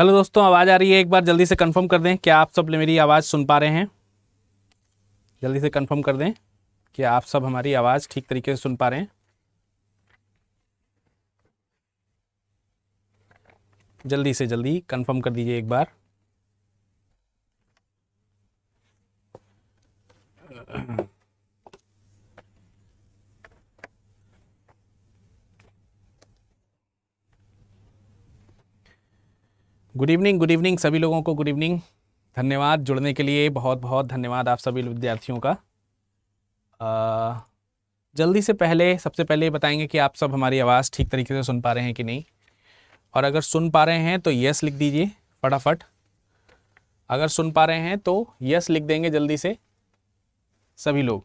Hello दोस्तों आवाज़ आ रही है एक बार जल्दी से कंफर्म कर दें क्या आप सब मेरी आवाज़ सुन पा रहे हैं जल्दी से कंफर्म कर दें कि आप सब हमारी आवाज़ ठीक तरीके से सुन पा रहे हैं जल्दी से जल्दी कंफर्म कर दीजिए एक बार गुड इवनिंग गुड इवनिंग सभी लोगों को गुड इवनिंग धन्यवाद जुड़ने के लिए बहुत बहुत धन्यवाद आप सभी विद्यार्थियों का आ, जल्दी से पहले सबसे पहले बताएंगे कि आप सब हमारी आवाज़ ठीक तरीके से सुन पा रहे हैं कि नहीं और अगर सुन पा रहे हैं तो यस लिख दीजिए फटाफट अगर सुन पा रहे हैं तो यस लिख देंगे जल्दी से सभी लोग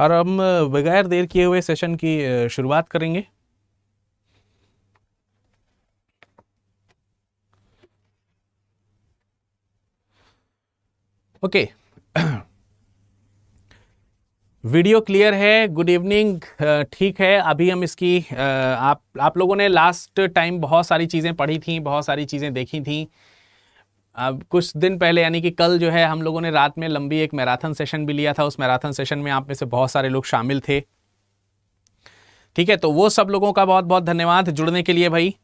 और हम बगैर देर किए हुए सेशन की शुरुआत करेंगे ओके वीडियो क्लियर है गुड इवनिंग uh, ठीक है अभी हम इसकी uh, आप आप लोगों ने लास्ट टाइम बहुत सारी चीज़ें पढ़ी थी बहुत सारी चीज़ें देखी थी अब कुछ दिन पहले यानी कि कल जो है हम लोगों ने रात में लंबी एक मैराथन सेशन भी लिया था उस मैराथन सेशन में आप में से बहुत सारे लोग शामिल थे ठीक है तो वो सब लोगों का बहुत बहुत धन्यवाद जुड़ने के लिए भाई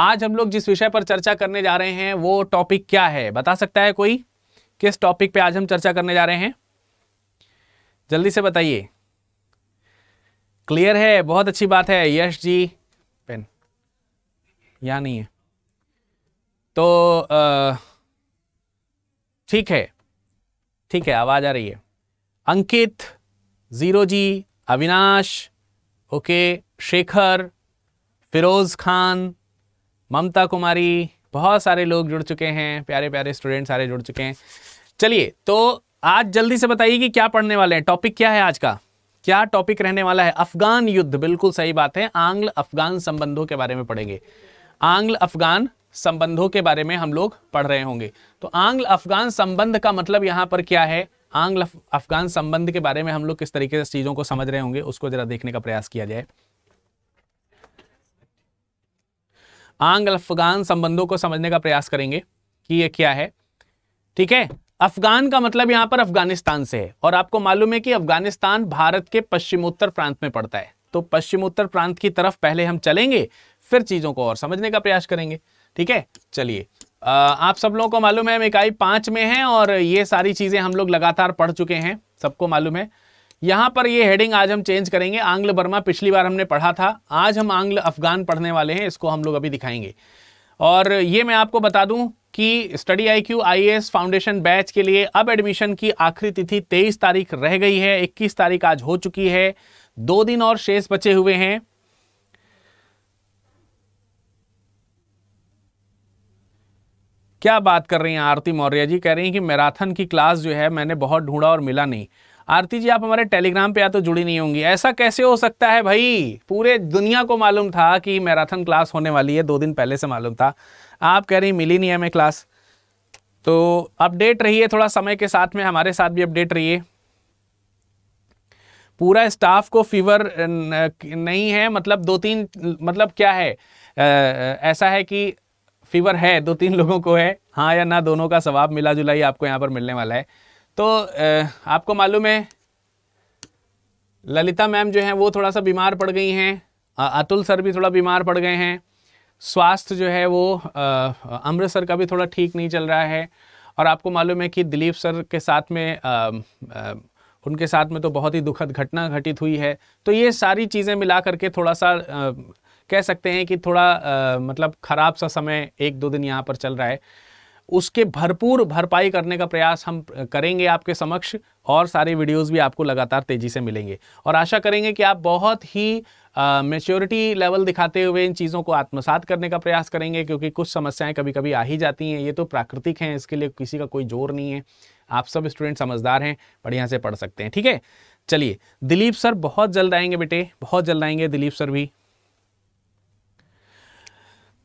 आज हम लोग जिस विषय पर चर्चा करने जा रहे हैं वो टॉपिक क्या है बता सकता है कोई किस टॉपिक पे आज हम चर्चा करने जा रहे हैं जल्दी से बताइए क्लियर है बहुत अच्छी बात है यश जी पेन या नहीं है तो ठीक है ठीक है आवाज़ आ रही है अंकित ज़ीरो जी अविनाश ओके शेखर फिरोज़ खान ममता कुमारी बहुत सारे लोग जुड़ चुके हैं प्यारे प्यारे स्टूडेंट सारे जुड़ चुके हैं चलिए तो आज जल्दी से बताइए कि क्या पढ़ने वाले हैं टॉपिक क्या है आज का क्या टॉपिक रहने वाला है अफगान युद्ध बिल्कुल सही बात है आंग्ल अफगान संबंधों के बारे में पढ़ेंगे आंग्ल अफगान संबंधों के बारे में हम लोग पढ़ रहे होंगे तो आंग्ल अफगान संबंध का मतलब यहाँ पर क्या है आंग्ल अफगान संबंध के बारे में हम लोग किस तरीके से चीज़ों को समझ रहे होंगे उसको जरा देखने का प्रयास किया जाए आंग्ल अफगान संबंधों को समझने का प्रयास करेंगे कि ये क्या है ठीक है अफगान का मतलब यहां पर अफगानिस्तान से है और आपको मालूम है कि अफगानिस्तान भारत के पश्चिमोत्तर प्रांत में पड़ता है तो पश्चिमोत्तर प्रांत की तरफ पहले हम चलेंगे फिर चीज़ों को और समझने का प्रयास करेंगे ठीक है चलिए आप सब लोगों को मालूम है हम इकाई पांच में हैं और ये सारी चीज़ें हम लोग लगातार पढ़ चुके हैं सबको मालूम है यहां पर ये हेडिंग आज हम चेंज करेंगे आंग्ल बर्मा पिछली बार हमने पढ़ा था आज हम आंग्ल अफगान पढ़ने वाले हैं इसको हम लोग अभी दिखाएंगे और ये मैं आपको बता दूं कि study I Q I S foundation batch के लिए अब एडमिशन की आखिरी तिथि 23 तारीख रह गई है 21 तारीख आज हो चुकी है दो दिन और शेष बचे हुए हैं क्या बात कर रही हैं आरती मौर्य जी कह रही हैं कि मैराथन की क्लास जो है मैंने बहुत ढूंढा और मिला नहीं आरती जी आप हमारे टेलीग्राम पे या तो जुड़ी नहीं होंगी ऐसा कैसे हो सकता है भाई पूरे दुनिया को मालूम था कि मैराथन क्लास होने वाली है दो दिन पहले से मालूम था आप कह रही मिली नहीं हमें क्लास तो अपडेट रहिए थोड़ा समय के साथ में हमारे साथ भी अपडेट रहिए पूरा स्टाफ को फीवर नहीं है मतलब दो तीन मतलब क्या है आ, ऐसा है कि फीवर है दो तीन लोगों को है हाँ या ना दोनों का सवाब मिला जुला ही आपको यहाँ पर मिलने वाला है तो आपको मालूम है ललिता मैम जो हैं वो थोड़ा सा बीमार पड़ गई हैं अतुल सर भी थोड़ा बीमार पड़ गए हैं स्वास्थ्य जो है वो अमृतसर का भी थोड़ा ठीक नहीं चल रहा है और आपको मालूम है कि दिलीप सर के साथ में आ, आ, उनके साथ में तो बहुत ही दुखद घटना घटित हुई है तो ये सारी चीज़ें मिला करके थोड़ा सा आ, कह सकते हैं कि थोड़ा आ, मतलब ख़राब सा समय एक दो दिन यहाँ पर चल रहा है उसके भरपूर भरपाई करने का प्रयास हम करेंगे आपके समक्ष और सारे वीडियोस भी आपको लगातार तेज़ी से मिलेंगे और आशा करेंगे कि आप बहुत ही मेच्योरिटी लेवल दिखाते हुए इन चीज़ों को आत्मसात करने का प्रयास करेंगे क्योंकि कुछ समस्याएं कभी कभी आ ही जाती हैं ये तो प्राकृतिक हैं इसके लिए किसी का कोई जोर नहीं है आप सब स्टूडेंट समझदार हैं बढ़िया से पढ़ सकते हैं ठीक है चलिए दिलीप सर बहुत जल्द आएंगे बेटे बहुत जल्द आएंगे दिलीप सर भी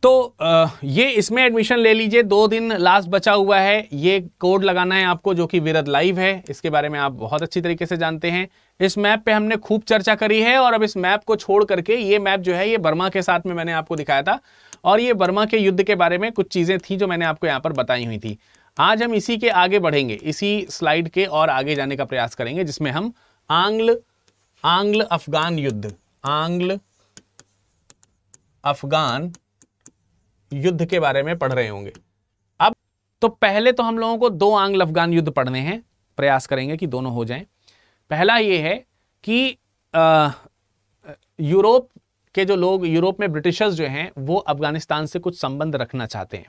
तो ये इसमें एडमिशन ले लीजिए दो दिन लास्ट बचा हुआ है ये कोड लगाना है आपको जो कि विरद लाइव है इसके बारे में आप बहुत अच्छी तरीके से जानते हैं इस मैप पे हमने खूब चर्चा करी है और अब इस मैप को छोड़ करके ये मैप जो है ये बर्मा के साथ में मैंने आपको दिखाया था और ये बर्मा के युद्ध के बारे में कुछ चीज़ें थी जो मैंने आपको यहाँ पर बताई हुई थी आज हम इसी के आगे बढ़ेंगे इसी स्लाइड के और आगे जाने का प्रयास करेंगे जिसमें हम आंग्ल आंग्ल अफगान युद्ध आंग्ल अफगान युद्ध के बारे में पढ़ रहे होंगे अब तो पहले तो हम लोगों को दो आंग्ल अफगान युद्ध पढ़ने हैं प्रयास करेंगे कि दोनों हो जाएं पहला ये है कि आ, यूरोप के जो लोग यूरोप में ब्रिटिशर्स जो हैं वो अफगानिस्तान से कुछ संबंध रखना चाहते हैं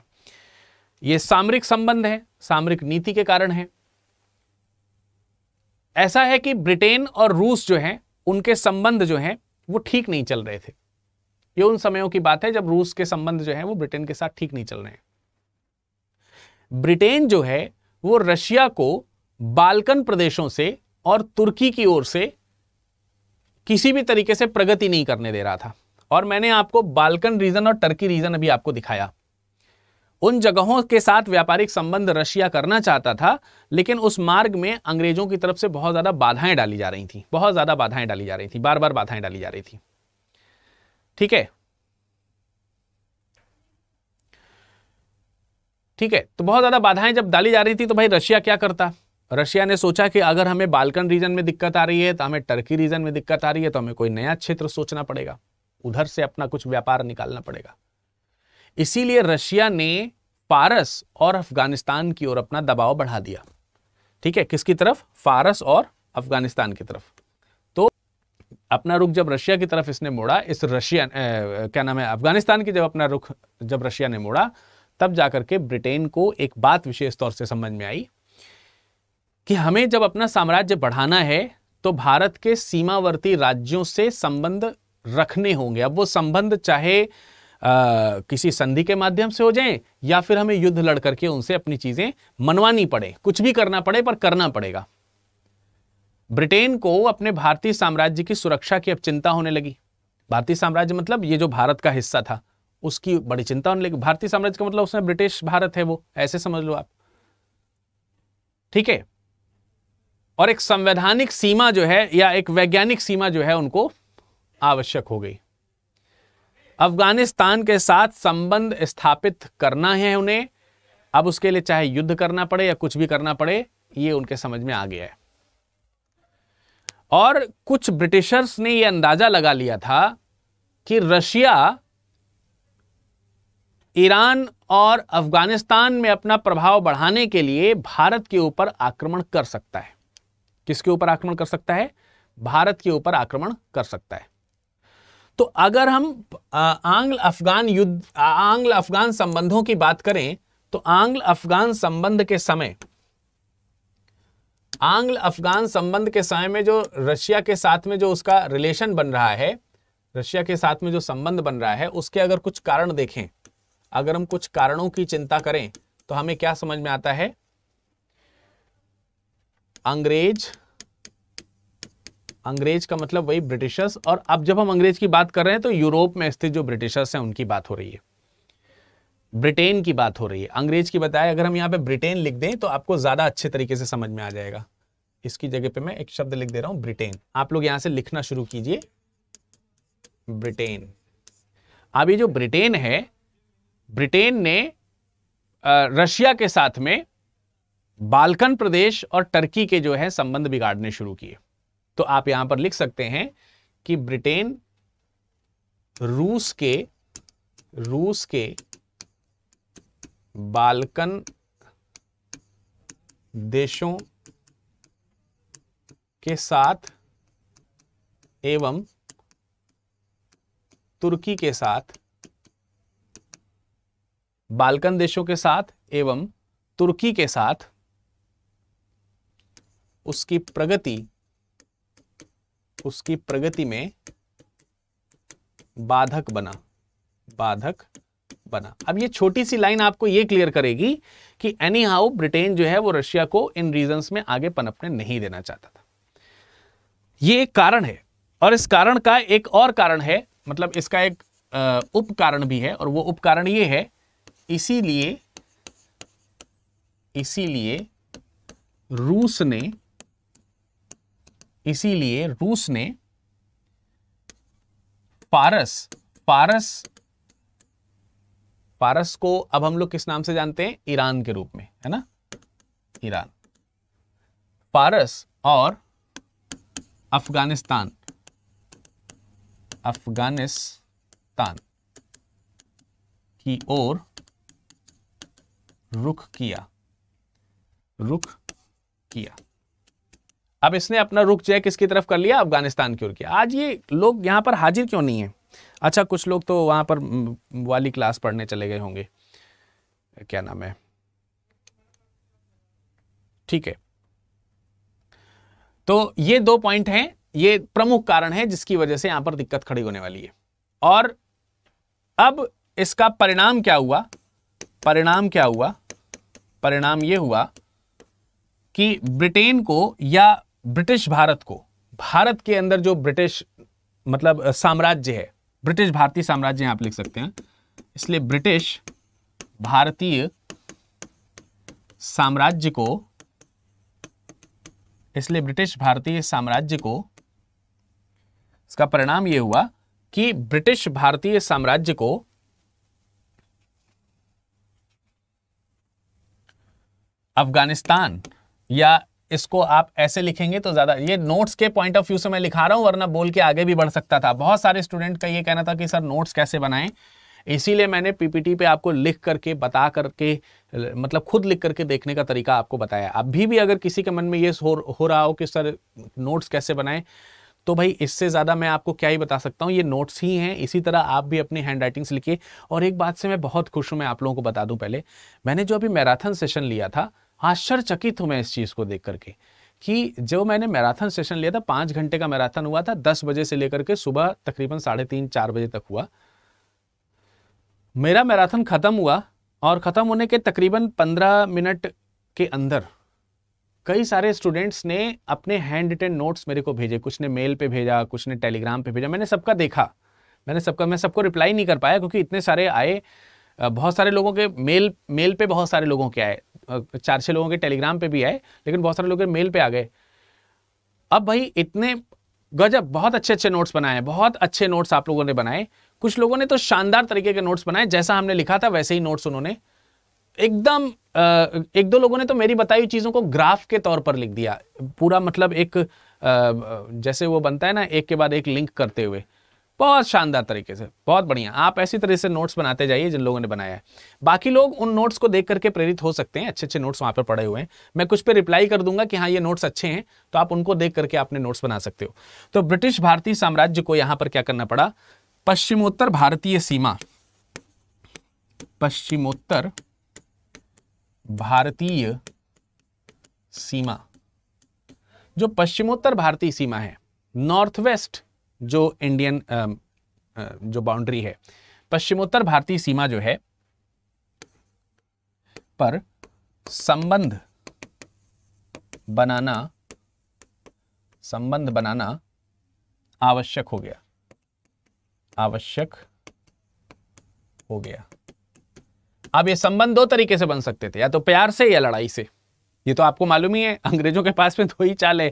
ये सामरिक संबंध है सामरिक नीति के कारण है ऐसा है कि ब्रिटेन और रूस जो हैं उनके संबंध जो हैं वो ठीक नहीं चल रहे थे ये उन समयों की बात है जब रूस के संबंध जो है वो ब्रिटेन के साथ ठीक नहीं चल रहे ब्रिटेन जो है वो रशिया को बालकन प्रदेशों से और तुर्की की ओर से किसी भी तरीके से प्रगति नहीं करने दे रहा था और मैंने आपको बालकन रीजन और टर्की रीजन अभी आपको दिखाया उन जगहों के साथ व्यापारिक संबंध रशिया करना चाहता था लेकिन उस मार्ग में अंग्रेजों की तरफ से बहुत ज़्यादा बाधाएं डाली जा रही थी बहुत ज़्यादा बाधाएं डाली जा रही थी बार बार बाधाएं डाली जा रही थी ठीक है ठीक है तो बहुत ज्यादा बाधाएं जब डाली जा रही थी तो भाई रशिया क्या करता रशिया ने सोचा कि अगर हमें बाल्कन रीजन में दिक्कत आ रही है तो हमें टर्की रीजन में दिक्कत आ रही है तो हमें कोई नया क्षेत्र सोचना पड़ेगा उधर से अपना कुछ व्यापार निकालना पड़ेगा इसीलिए रशिया ने फारस और अफगानिस्तान की ओर अपना दबाव बढ़ा दिया ठीक है किसकी तरफ फारस और अफगानिस्तान की तरफ अपना रुख जब रशिया की तरफ इसने मोड़ा इस रशिया क्या नाम है अफगानिस्तान की जब अपना रुख जब रशिया ने मोड़ा तब जाकर के ब्रिटेन को एक बात विशेष तौर से समझ में आई कि हमें जब अपना साम्राज्य बढ़ाना है तो भारत के सीमावर्ती राज्यों से संबंध रखने होंगे अब वो संबंध चाहे आ, किसी संधि के माध्यम से हो जाए या फिर हमें युद्ध लड़ करके उनसे अपनी चीज़ें मनवानी पड़े कुछ भी करना पड़े पर करना पड़ेगा ब्रिटेन को अपने भारतीय साम्राज्य की सुरक्षा की अब चिंता होने लगी भारतीय साम्राज्य मतलब ये जो भारत का हिस्सा था उसकी बड़ी चिंता होने लगी भारतीय साम्राज्य का मतलब उसमें ब्रिटिश भारत है वो ऐसे समझ लो आप ठीक है और एक संवैधानिक सीमा जो है या एक वैज्ञानिक सीमा जो है उनको आवश्यक हो गई अफगानिस्तान के साथ संबंध स्थापित करना है उन्हें अब उसके लिए चाहे युद्ध करना पड़े या कुछ भी करना पड़े ये उनके समझ में आ गया है और कुछ ब्रिटिशर्स ने यह अंदाजा लगा लिया था कि रशिया ईरान और अफगानिस्तान में अपना प्रभाव बढ़ाने के लिए भारत के ऊपर आक्रमण कर सकता है किसके ऊपर आक्रमण कर सकता है भारत के ऊपर आक्रमण कर सकता है तो अगर हम आंग्ल अफगान युद्ध आंग्ल अफगान संबंधों की बात करें तो आंग्ल अफगान संबंध के समय आंग्ल अफगान संबंध के समय में जो रशिया के साथ में जो उसका रिलेशन बन रहा है रशिया के साथ में जो संबंध बन रहा है उसके अगर कुछ कारण देखें अगर हम कुछ कारणों की चिंता करें तो हमें क्या समझ में आता है अंग्रेज अंग्रेज का मतलब वही ब्रिटिशर्स और अब जब हम अंग्रेज की बात कर रहे हैं तो यूरोप में स्थित जो ब्रिटिशर्स हैं उनकी बात हो रही है ब्रिटेन की बात हो रही है अंग्रेज की बताए अगर हम यहाँ पे ब्रिटेन लिख दें तो आपको ज्यादा अच्छे तरीके से समझ में आ जाएगा इसकी जगह पे मैं एक शब्द लिख दे रहा हूं ब्रिटेन आप लोग यहां से लिखना शुरू कीजिए ब्रिटेन अब ये जो ब्रिटेन है ब्रिटेन ने रशिया के साथ में बालकन प्रदेश और टर्की के जो है संबंध बिगाड़ने शुरू किए तो आप यहां पर लिख सकते हैं कि ब्रिटेन रूस के रूस के बाल्कन देशों के साथ एवं तुर्की के साथ बाल्कन देशों के साथ एवं तुर्की के साथ उसकी प्रगति उसकी प्रगति में बाधक बना बाधक बना अब ये छोटी सी लाइन आपको ये क्लियर करेगी कि एनी हाउ ब्रिटेन जो है वो रशिया को इन रीजन में आगे पनपने नहीं देना चाहता था ये एक कारण है और इस कारण का एक और कारण है मतलब इसका एक उप कारण भी है और वो उप कारण ये है इसीलिए इसीलिए रूस ने इसीलिए रूस ने पारस पारस पारस को अब हम लोग किस नाम से जानते हैं ईरान के रूप में है ना ईरान पारस और अफगानिस्तान अफगानिस्तान की ओर रुख किया रुख किया अब इसने अपना रुख जो है किसकी तरफ कर लिया अफगानिस्तान की ओर किया आज ये लोग यहां पर हाजिर क्यों नहीं है अच्छा कुछ लोग तो वहाँ पर वाली क्लास पढ़ने चले गए होंगे क्या नाम है ठीक है तो ये दो पॉइंट हैं ये प्रमुख कारण है जिसकी वजह से यहां पर दिक्कत खड़ी होने वाली है और अब इसका परिणाम क्या हुआ परिणाम क्या हुआ परिणाम ये हुआ कि ब्रिटेन को या ब्रिटिश भारत को भारत के अंदर जो ब्रिटिश मतलब साम्राज्य है ब्रिटिश भारतीय साम्राज्य आप लिख सकते हैं इसलिए ब्रिटिश भारतीय साम्राज्य को इसलिए ब्रिटिश भारतीय साम्राज्य को इसका परिणाम यह हुआ कि ब्रिटिश भारतीय साम्राज्य को अफगानिस्तान या इसको आप ऐसे लिखेंगे तो ज़्यादा ये नोट्स के पॉइंट ऑफ व्यू से मैं लिखा रहा हूँ वरना बोल के आगे भी बढ़ सकता था बहुत सारे स्टूडेंट का ये कहना था कि सर नोट्स कैसे बनाएं इसीलिए मैंने पीपीटी पे आपको लिख करके बता करके मतलब खुद लिख करके देखने का तरीका आपको बताया अभी भी अगर किसी के मन में ये हो, हो रहा हो कि सर नोट्स कैसे बनाएं तो भाई इससे ज़्यादा मैं आपको क्या ही बता सकता हूँ ये नोट्स ही हैं इसी तरह आप भी अपनी हैंड राइटिंग्स लिखिए और एक बात से मैं बहुत खुश हूँ मैं आप लोगों को बता दूँ पहले मैंने जो अभी मैराथन सेशन लिया था आश्चर्यचकित हूँ मैं इस चीज़ को देख करके कि जो मैंने मैराथन सेशन लिया था पाँच घंटे का मैराथन हुआ था दस बजे से लेकर के सुबह तकरीबन साढ़े तीन चार बजे तक हुआ मेरा मैराथन ख़त्म हुआ और ख़त्म होने के तकरीबन पंद्रह मिनट के अंदर कई सारे स्टूडेंट्स ने अपने हैंड रिटेन नोट्स मेरे को भेजे कुछ ने मेल पे भेजा कुछ ने टेलीग्राम पे भेजा मैंने सबका देखा मैंने सबका मैं सबको रिप्लाई नहीं कर पाया क्योंकि इतने सारे आए बहुत सारे लोगों के मेल मेल पे बहुत सारे लोगों के आए चार छः लोगों के टेलीग्राम पे भी आए लेकिन बहुत सारे लोग मेल पे आ गए अब भाई इतने गजब बहुत अच्छे अच्छे नोट्स बनाए बहुत अच्छे नोट्स आप लोगों ने बनाए कुछ लोगों ने तो शानदार तरीके के नोट्स बनाए जैसा हमने लिखा था वैसे ही नोट्स उन्होंने एकदम एक दो लोगों ने तो मेरी बताई हुई चीज़ों को ग्राफ के तौर पर लिख दिया पूरा मतलब एक जैसे वो बनता है ना एक के बाद एक लिंक करते हुए बहुत शानदार तरीके से बहुत बढ़िया आप ऐसी तरह से नोट्स बनाते जाइए जिन लोगों ने बनाया है बाकी लोग उन नोट्स को देख करके प्रेरित हो सकते हैं अच्छे अच्छे नोट्स वहाँ पर पड़े हुए हैं मैं कुछ पे रिप्लाई कर दूंगा कि हाँ ये नोट्स अच्छे हैं तो आप उनको देख करके अपने नोट्स बना सकते हो तो ब्रिटिश भारतीय साम्राज्य को यहाँ पर क्या करना पड़ा पश्चिमोत्तर भारतीय सीमा पश्चिमोत्तर भारतीय सीमा जो पश्चिमोत्तर भारतीय सीमा है नॉर्थ वेस्ट जो इंडियन um, uh, जो बाउंड्री है पश्चिमोत्तर भारतीय सीमा जो है पर संबंध बनाना संबंध बनाना आवश्यक हो गया आवश्यक हो गया अब ये संबंध दो तरीके से बन सकते थे या तो प्यार से या लड़ाई से ये तो आपको मालूम ही है अंग्रेजों के पास में दो तो ही चाल है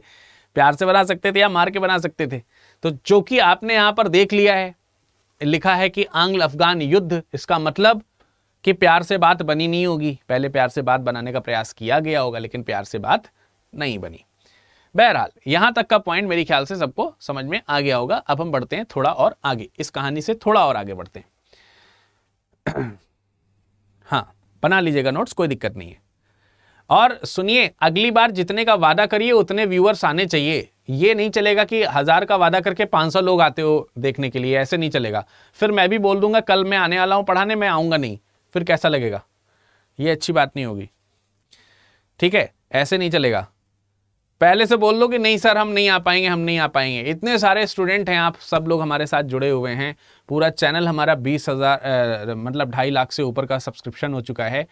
प्यार से बना सकते थे या मार के बना सकते थे तो जो कि आपने यहां पर देख लिया है लिखा है कि आंग्ल अफगान युद्ध इसका मतलब कि प्यार से बात बनी नहीं होगी पहले प्यार से बात बनाने का प्रयास किया गया होगा लेकिन प्यार से बात नहीं बनी बहरहाल यहां तक का पॉइंट मेरे ख्याल से सबको समझ में आ गया होगा अब हम बढ़ते हैं थोड़ा और आगे इस कहानी से थोड़ा और आगे बढ़ते हैं हाँ बना लीजिएगा नोट्स कोई दिक्कत नहीं है और सुनिए अगली बार जितने का वादा करिए उतने व्यूअर्स आने चाहिए ये नहीं चलेगा कि हज़ार का वादा करके 500 लोग आते हो देखने के लिए ऐसे नहीं चलेगा फिर मैं भी बोल दूंगा कल मैं आने वाला हूँ पढ़ाने मैं आऊँगा नहीं फिर कैसा लगेगा ये अच्छी बात नहीं होगी ठीक है ऐसे नहीं चलेगा पहले से बोल लो कि नहीं सर हम नहीं आ पाएंगे हम नहीं आ पाएंगे इतने सारे स्टूडेंट हैं आप सब लोग हमारे साथ जुड़े हुए हैं पूरा चैनल हमारा बीस हज़ार मतलब ढाई लाख से ऊपर का सब्सक्रिप्शन हो चुका है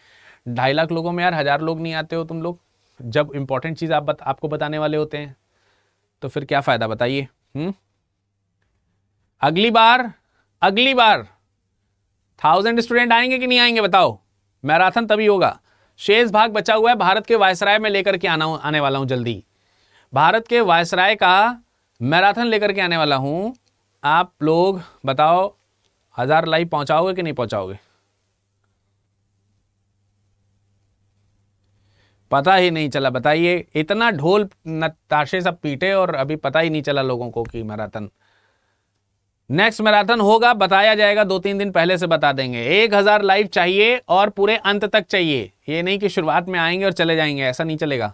ढाई लाख लोगों में यार हज़ार लोग नहीं आते हो तुम लोग जब इंपॉर्टेंट चीज़ आप बत, आपको बताने वाले होते हैं तो फिर क्या फायदा बताइए हम्म? अगली बार अगली बार थाउजेंड स्टूडेंट आएंगे कि नहीं आएंगे बताओ मैराथन तभी होगा शेष भाग बचा हुआ है भारत के वायसराय में लेकर के आना आने वाला हूं जल्दी भारत के वायसराय का मैराथन लेकर के आने वाला हूं आप लोग बताओ हज़ार लाइव पहुंचाओगे कि नहीं पहुंचाओगे पता ही नहीं चला बताइए इतना ढोल ताशे सब पीटे और अभी पता ही नहीं चला लोगों को कि मैराथन नेक्स्ट मैराथन होगा बताया जाएगा दो तीन दिन पहले से बता देंगे एक हज़ार लाइव चाहिए और पूरे अंत तक चाहिए ये नहीं कि शुरुआत में आएंगे और चले जाएंगे ऐसा नहीं चलेगा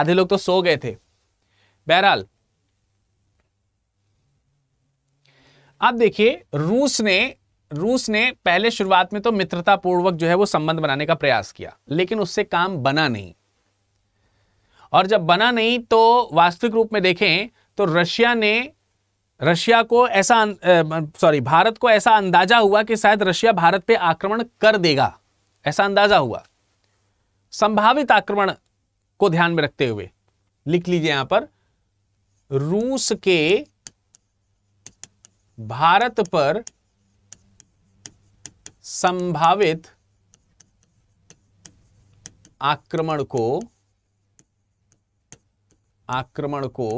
आधे लोग तो सो गए थे बहरहाल अब देखिए रूस ने रूस ने पहले शुरुआत में तो मित्रता पूर्वक जो है वो संबंध बनाने का प्रयास किया लेकिन उससे काम बना नहीं और जब बना नहीं तो वास्तविक रूप में देखें तो रशिया ने रशिया को ऐसा सॉरी अं, भारत को ऐसा अंदाजा हुआ कि शायद रशिया भारत पे आक्रमण कर देगा ऐसा अंदाजा हुआ संभावित आक्रमण को ध्यान में रखते हुए लिख लीजिए यहां पर रूस के भारत पर संभावित आक्रमण को आक्रमण को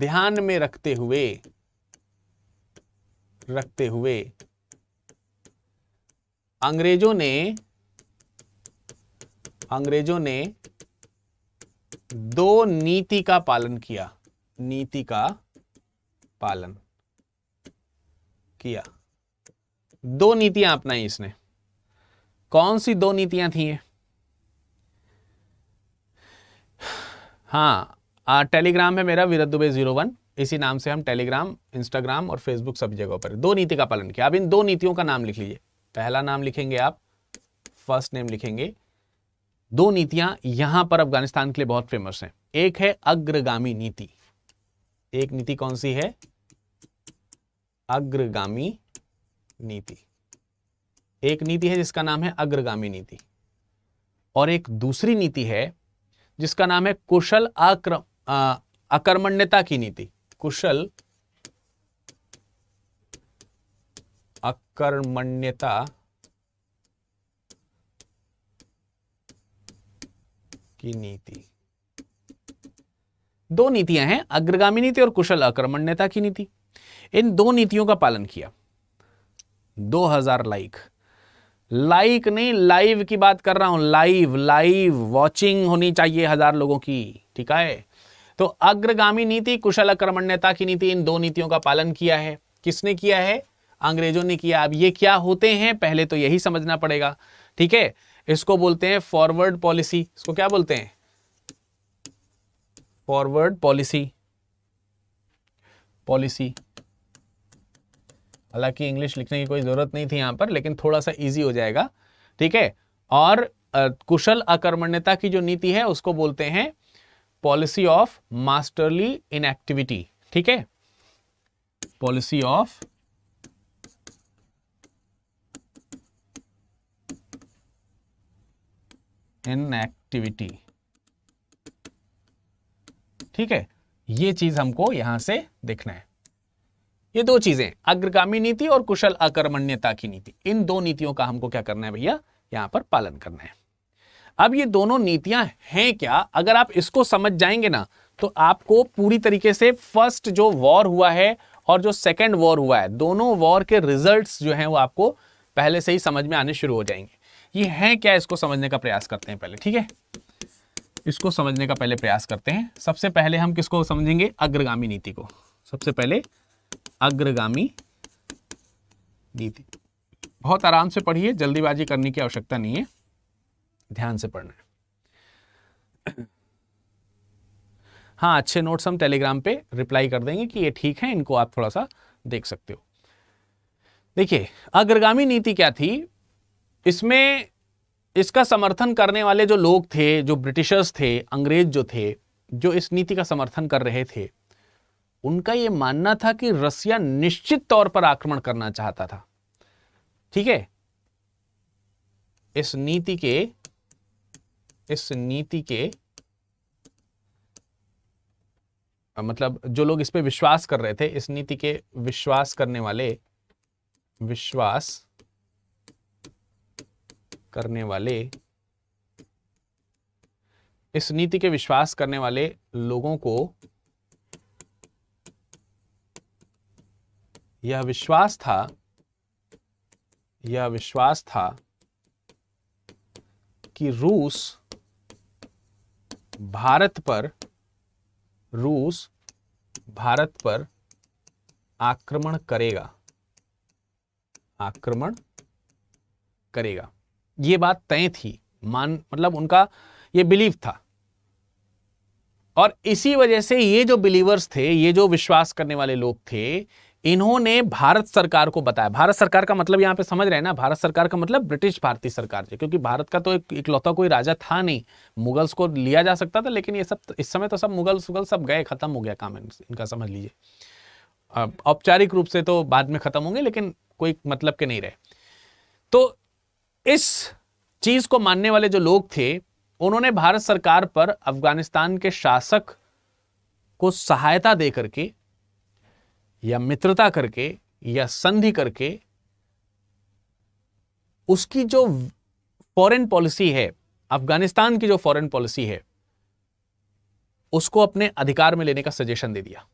ध्यान में रखते हुए रखते हुए अंग्रेजों ने अंग्रेजों ने दो नीति का पालन किया नीति का पालन किया दो नीतियां अपनाई इसने कौन सी दो नीतियां थी ये हाँ आ, टेलीग्राम है मेरा वीरत दुबे जीरो वन इसी नाम से हम टेलीग्राम इंस्टाग्राम और फेसबुक सभी जगहों पर दो नीति का पालन किया अब इन दो नीतियों का नाम लिख लीजिए पहला नाम लिखेंगे आप फर्स्ट नेम लिखेंगे दो नीतियां यहां पर अफगानिस्तान के लिए बहुत फेमस हैं एक है अग्रगामी नीति एक नीति कौन सी है अग्रगामी नीति एक नीति है जिसका नाम है अग्रगामी नीति और एक दूसरी नीति है जिसका नाम है कुशल आक्रम अकर्मण्यता की नीति कुशल अकर्मण्यता की नीति दो नीतियां हैं अग्रगामी नीति और कुशल अकर्मण्यता की नीति इन दो नीतियों का पालन किया 2000 लाइक लाइक नहीं लाइव की बात कर रहा हूं लाइव लाइव वॉचिंग होनी चाहिए हजार लोगों की ठीक है तो अग्रगामी नीति कुशल अक्रमण्यता की नीति इन दो नीतियों का पालन किया है किसने किया है अंग्रेजों ने किया अब ये क्या होते हैं पहले तो यही समझना पड़ेगा ठीक है इसको बोलते हैं फॉरवर्ड पॉलिसी इसको क्या बोलते हैं फॉरवर्ड पॉलिसी पॉलिसी हालांकि इंग्लिश लिखने की कोई ज़रूरत नहीं थी यहाँ पर लेकिन थोड़ा सा ईजी हो जाएगा ठीक है और आ, कुशल अकर्मण्यता की जो नीति है उसको बोलते हैं पॉलिसी ऑफ मास्टरली इनएक्टिविटी ठीक है पॉलिसी ऑफ इनएक्टिविटी ठीक है ये चीज हमको यहां से देखना है ये दो चीजें अग्रगामी नीति और कुशल अकर्मण्यता की नीति इन दो नीतियों का हमको क्या करना है भैया यहां पर पालन करना है अब ये दोनों नीतियां हैं क्या अगर आप इसको समझ जाएंगे ना तो आपको पूरी तरीके से फर्स्ट जो वॉर हुआ है और जो सेकेंड वॉर हुआ है दोनों वॉर के रिजल्ट जो है वो आपको पहले से ही समझ में आने शुरू हो जाएंगे ये है क्या इसको समझने का प्रयास करते हैं पहले ठीक है इसको समझने का पहले प्रयास करते हैं सबसे पहले हम किसको समझेंगे अग्रगामी नीति को सबसे पहले अग्रगामी नीति बहुत आराम से पढ़िए जल्दीबाजी करने की आवश्यकता नहीं है ध्यान से पढ़ना है हाँ अच्छे नोट्स हम टेलीग्राम पे रिप्लाई कर देंगे कि ये ठीक है इनको आप थोड़ा सा देख सकते हो देखिए अग्रगामी नीति क्या थी इसमें इसका समर्थन करने वाले जो लोग थे जो ब्रिटिशर्स थे अंग्रेज जो थे जो इस नीति का समर्थन कर रहे थे उनका यह मानना था कि रसिया निश्चित तौर पर आक्रमण करना चाहता था ठीक है इस नीति के इस नीति के मतलब जो लोग इस पे विश्वास कर रहे थे इस नीति के विश्वास करने वाले विश्वास करने वाले इस नीति के विश्वास करने वाले लोगों को यह विश्वास था यह विश्वास था कि रूस भारत पर रूस भारत पर आक्रमण करेगा आक्रमण करेगा ये बात तय थी मान मतलब उनका ये बिलीव था और इसी वजह से ये जो बिलीवर्स थे ये जो विश्वास करने वाले लोग थे इन्होंने भारत सरकार को बताया भारत सरकार का मतलब यहाँ पे समझ रहे हैं ना भारत सरकार का मतलब ब्रिटिश भारतीय सरकार से क्योंकि भारत का तो एक इकलौता कोई राजा था नहीं मुगल्स को लिया जा सकता था लेकिन ये सब इस समय तो सब मुगल सुगल सब गए खत्म हो गया काम इनका समझ लीजिए औपचारिक रूप से तो बाद में खत्म होंगे लेकिन कोई मतलब के नहीं रहे तो इस चीज को मानने वाले जो लोग थे उन्होंने भारत सरकार पर अफगानिस्तान के शासक को सहायता दे करके या मित्रता करके या संधि करके उसकी जो फॉरेन पॉलिसी है अफगानिस्तान की जो फॉरेन पॉलिसी है उसको अपने अधिकार में लेने का सजेशन दे दिया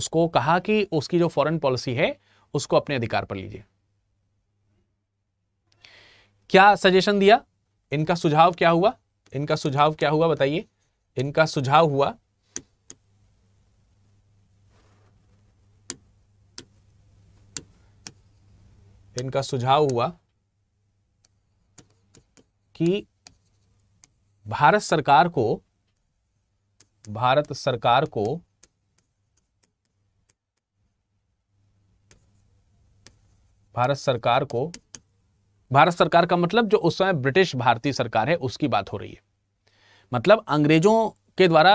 उसको कहा कि उसकी जो फॉरेन पॉलिसी है उसको अपने अधिकार पर लीजिए क्या सजेशन दिया इनका सुझाव क्या हुआ इनका सुझाव क्या हुआ बताइए इनका सुझाव हुआ इनका सुझाव हुआ कि भारत सरकार को भारत सरकार को भारत सरकार को भारत सरकार का मतलब जो उस समय ब्रिटिश भारतीय सरकार है उसकी बात हो रही है मतलब अंग्रेजों के द्वारा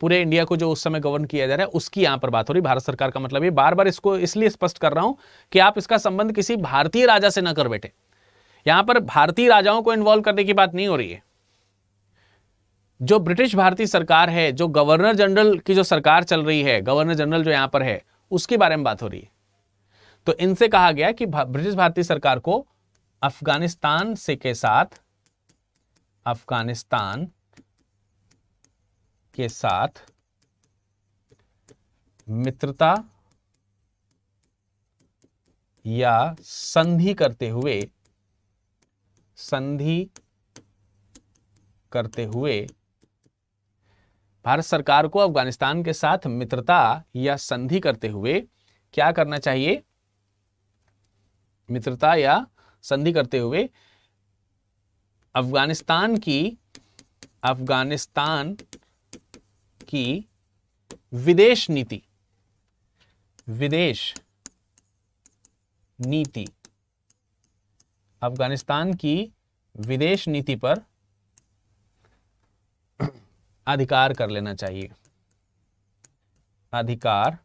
पूरे इंडिया को जो उस समय गवर्न किया जा रहा है उसकी यहाँ पर बात हो रही भारत सरकार का मतलब ये बार बार इसको इसलिए स्पष्ट कर रहा हूँ कि आप इसका संबंध किसी भारतीय राजा से ना कर बैठे यहाँ पर भारतीय राजाओं को इन्वॉल्व करने की बात नहीं हो रही है जो ब्रिटिश भारतीय सरकार है जो गवर्नर जनरल की जो सरकार चल रही है गवर्नर जनरल जो यहाँ पर है उसके बारे में बात हो रही है तो इनसे कहा गया कि ब्रिटिश भारतीय सरकार को अफगानिस्तान से के साथ अफगानिस्तान के साथ मित्रता या संधि करते हुए संधि करते हुए भारत सरकार को अफगानिस्तान के साथ मित्रता या संधि करते हुए क्या करना चाहिए मित्रता या संधि करते हुए अफगानिस्तान की अफगानिस्तान की विदेश नीति विदेश नीति अफगानिस्तान की विदेश नीति पर अधिकार कर लेना चाहिए अधिकार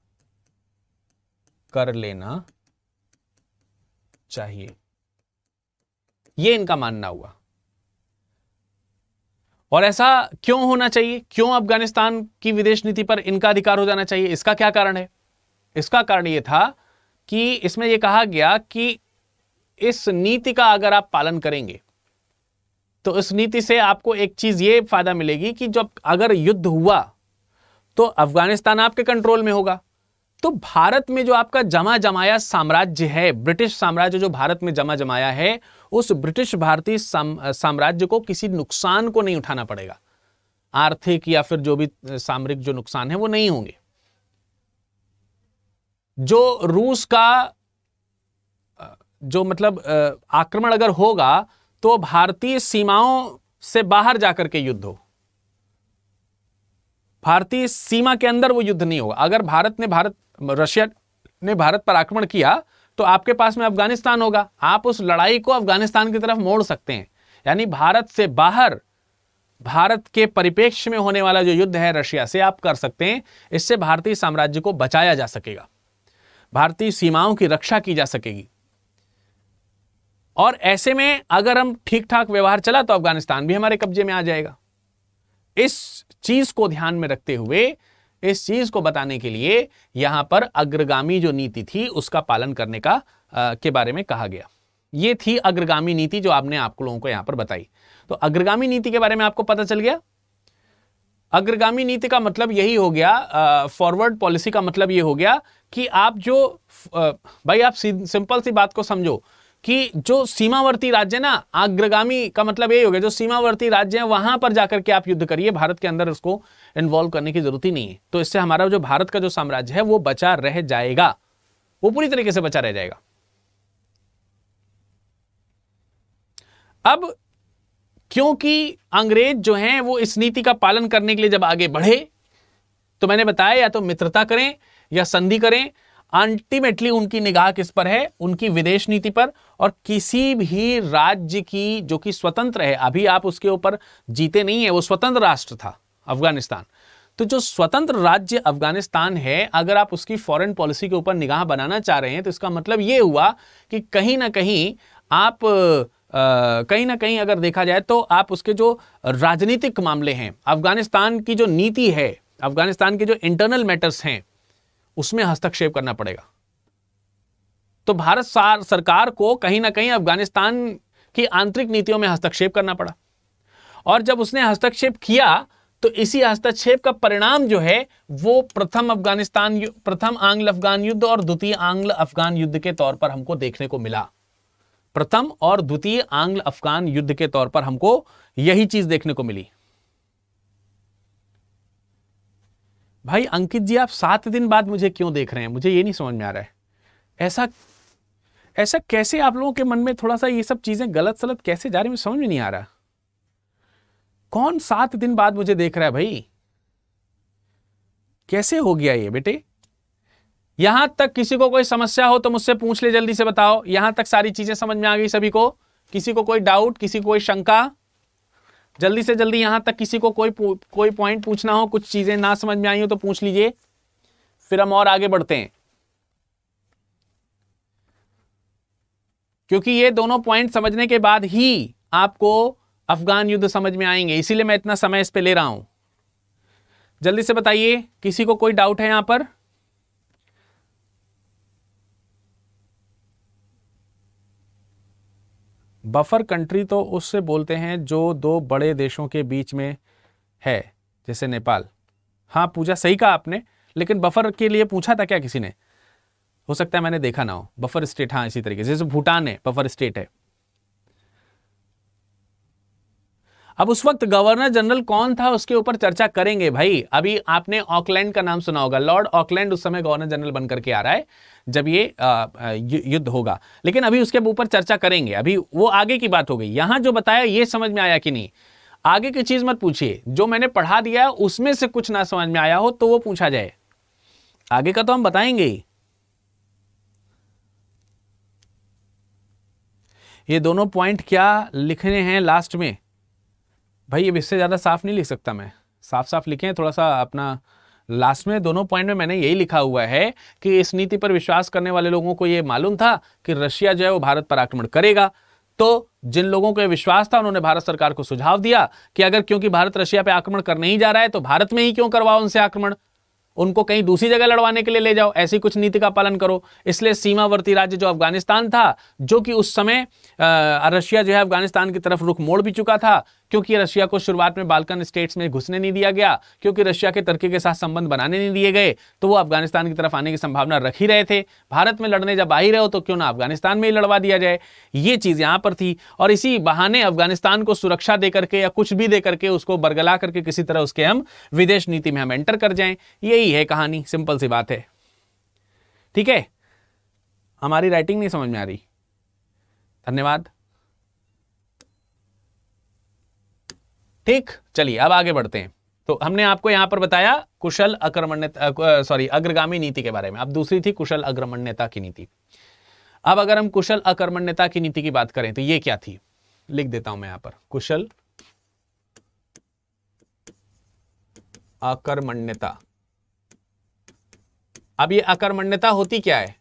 कर लेना चाहिए यह इनका मानना हुआ और ऐसा क्यों होना चाहिए क्यों अफगानिस्तान की विदेश नीति पर इनका अधिकार हो जाना चाहिए इसका क्या कारण है इसका कारण यह था कि इसमें यह कहा गया कि इस नीति का अगर आप पालन करेंगे तो इस नीति से आपको एक चीज ये फायदा मिलेगी कि जब अगर युद्ध हुआ तो अफगानिस्तान आपके कंट्रोल में होगा तो भारत में जो आपका जमा जमाया साम्राज्य है ब्रिटिश साम्राज्य जो भारत में जमा जमाया है उस ब्रिटिश भारतीय साम, साम्राज्य को किसी नुकसान को नहीं उठाना पड़ेगा आर्थिक या फिर जो भी सामरिक जो नुकसान है वो नहीं होंगे जो रूस का जो मतलब आक्रमण अगर होगा तो भारतीय सीमाओं से बाहर जाकर के युद्ध हो भारतीय सीमा के अंदर वो युद्ध नहीं होगा अगर भारत ने भारत रशिया ने भारत पर आक्रमण किया तो आपके पास में अफगानिस्तान होगा आप उस लड़ाई को अफगानिस्तान की तरफ मोड़ सकते हैं यानी भारत से बाहर भारत के परिपेक्ष में होने वाला जो युद्ध है रशिया से आप कर सकते हैं इससे भारतीय साम्राज्य को बचाया जा सकेगा भारतीय सीमाओं की रक्षा की जा सकेगी और ऐसे में अगर हम ठीक ठाक व्यवहार चला तो अफगानिस्तान भी हमारे कब्जे में आ जाएगा इस चीज को ध्यान में रखते हुए इस चीज को बताने के लिए यहां पर अग्रगामी जो नीति थी उसका पालन करने का आ, के बारे में कहा गया ये थी अग्रगामी नीति जो आपने आप लोगों को यहां पर बताई तो अग्रगामी नीति के बारे में आपको पता चल गया अग्रगामी नीति का मतलब यही हो गया फॉरवर्ड पॉलिसी का मतलब ये हो गया कि आप जो आ, भाई आप सिंपल सी बात को समझो कि जो सीमावर्ती राज्य ना अग्रगामी का मतलब यही हो गया जो सीमावर्ती राज्य है वहां पर जाकर के आप युद्ध करिए भारत के अंदर उसको इन्वॉल्व करने की जरूरत ही नहीं है तो इससे हमारा जो भारत का जो साम्राज्य है वो बचा रह जाएगा वो पूरी तरीके से बचा रह जाएगा अब क्योंकि अंग्रेज जो हैं वो इस नीति का पालन करने के लिए जब आगे बढ़े तो मैंने बताया या तो मित्रता करें या संधि करें अल्टीमेटली उनकी निगाह किस पर है उनकी विदेश नीति पर और किसी भी राज्य की जो कि स्वतंत्र है अभी आप उसके ऊपर जीते नहीं है वो स्वतंत्र राष्ट्र था अफगानिस्तान तो जो स्वतंत्र राज्य अफगानिस्तान है अगर आप उसकी फॉरेन पॉलिसी के ऊपर निगाह बनाना चाह रहे हैं तो इसका मतलब ये हुआ कि कहीं ना कहीं आप कहीं ना कहीं अगर देखा जाए तो आप उसके जो राजनीतिक मामले हैं अफगानिस्तान की जो नीति है अफगानिस्तान के जो इंटरनल मैटर्स हैं उसमें हस्तक्षेप करना पड़ेगा तो भारत सरकार को कहीं ना कहीं अफगानिस्तान की आंतरिक नीतियों में हस्तक्षेप करना पड़ा और जब उसने हस्तक्षेप किया तो इसी हस्तक्षेप का परिणाम जो है वो प्रथम अफगानिस्तान प्रथम आंग्ल अफगान युद्ध और द्वितीय आंग्ल अफगान युद्ध के तौर पर हमको देखने को मिला प्रथम और द्वितीय आंग्ल अफगान युद्ध के तौर पर हमको यही चीज देखने को मिली भाई अंकित जी आप सात दिन बाद मुझे क्यों देख रहे हैं मुझे ये नहीं समझ में आ रहा है ऐसा ऐसा कैसे आप लोगों के मन में थोड़ा सा ये सब चीज़ें गलत सलत कैसे जा रही मुझे समझ में नहीं आ रहा कौन सात दिन बाद मुझे देख रहा है भाई कैसे हो गया ये बेटे यहां तक किसी को कोई समस्या हो तो मुझसे पूछ ले जल्दी से बताओ यहां तक सारी चीजें समझ में आ गई सभी को किसी को कोई डाउट किसी को कोई शंका जल्दी से जल्दी यहां तक किसी को कोई कोई पॉइंट पूछना हो कुछ चीज़ें ना समझ में आई हो तो पूछ लीजिए फिर हम और आगे बढ़ते हैं क्योंकि ये दोनों पॉइंट समझने के बाद ही आपको अफगान युद्ध समझ में आएंगे इसीलिए मैं इतना समय इस पर ले रहा हूं जल्दी से बताइए किसी को कोई डाउट है यहां पर बफर कंट्री तो उससे बोलते हैं जो दो बड़े देशों के बीच में है जैसे नेपाल हाँ पूजा सही कहा आपने लेकिन बफर के लिए पूछा था क्या किसी ने हो सकता है मैंने देखा ना हो बफर स्टेट हाँ इसी तरीके से जैसे भूटान है बफर स्टेट है अब उस वक्त गवर्नर जनरल कौन था उसके ऊपर चर्चा करेंगे भाई अभी आपने ऑकलैंड का नाम सुना होगा लॉर्ड ऑकलैंड उस समय गवर्नर जनरल बनकर के आ रहा है जब ये आ, युद्ध होगा लेकिन अभी उसके ऊपर चर्चा करेंगे अभी वो आगे की बात हो गई यहां जो बताया ये समझ में आया कि नहीं आगे की चीज मत पूछिए जो मैंने पढ़ा दिया उसमें से कुछ ना समझ में आया हो तो वो पूछा जाए आगे का तो हम बताएंगे ही ये दोनों पॉइंट क्या लिखने हैं लास्ट में भाई अब इससे ज़्यादा साफ नहीं लिख सकता मैं साफ साफ लिखें थोड़ा सा अपना लास्ट में दोनों पॉइंट में मैंने यही लिखा हुआ है कि इस नीति पर विश्वास करने वाले लोगों को ये मालूम था कि रशिया जो है वो भारत पर आक्रमण करेगा तो जिन लोगों को विश्वास था उन्होंने भारत सरकार को सुझाव दिया कि अगर क्योंकि भारत रशिया पर आक्रमण करने ही जा रहा है तो भारत में ही क्यों करवाओ उनसे आक्रमण उनको कहीं दूसरी जगह लड़वाने के लिए ले जाओ ऐसी कुछ नीति का पालन करो इसलिए सीमावर्ती राज्य जो अफगानिस्तान था जो कि उस समय रशिया जो है अफगानिस्तान की तरफ रुख मोड़ भी चुका था क्योंकि रशिया को शुरुआत में बालकन स्टेट्स में घुसने नहीं दिया गया क्योंकि रशिया के तुर्की के साथ संबंध बनाने नहीं दिए गए तो वो अफगानिस्तान की तरफ आने की संभावना रख ही रहे थे भारत में लड़ने जब आ ही रहे हो तो क्यों ना अफगानिस्तान में ही लड़वा दिया जाए ये चीज़ यहां पर थी और इसी बहाने अफगानिस्तान को सुरक्षा दे करके या कुछ भी दे करके उसको बरगला करके किसी तरह उसके हम विदेश नीति में हम एंटर कर जाए यही है कहानी सिंपल सी बात है ठीक है हमारी राइटिंग नहीं समझ में आ रही धन्यवाद ठीक चलिए अब आगे बढ़ते हैं तो हमने आपको यहां पर बताया कुशल अक्रमण्यता सॉरी अग्रगामी नीति के बारे में अब दूसरी थी कुशल अग्रमण्यता की नीति अब अगर हम कुशल अकर्मण्यता की नीति की बात करें तो ये क्या थी लिख देता हूं मैं यहां पर कुशल अकर्मण्यता अब ये अकर्मण्यता होती क्या है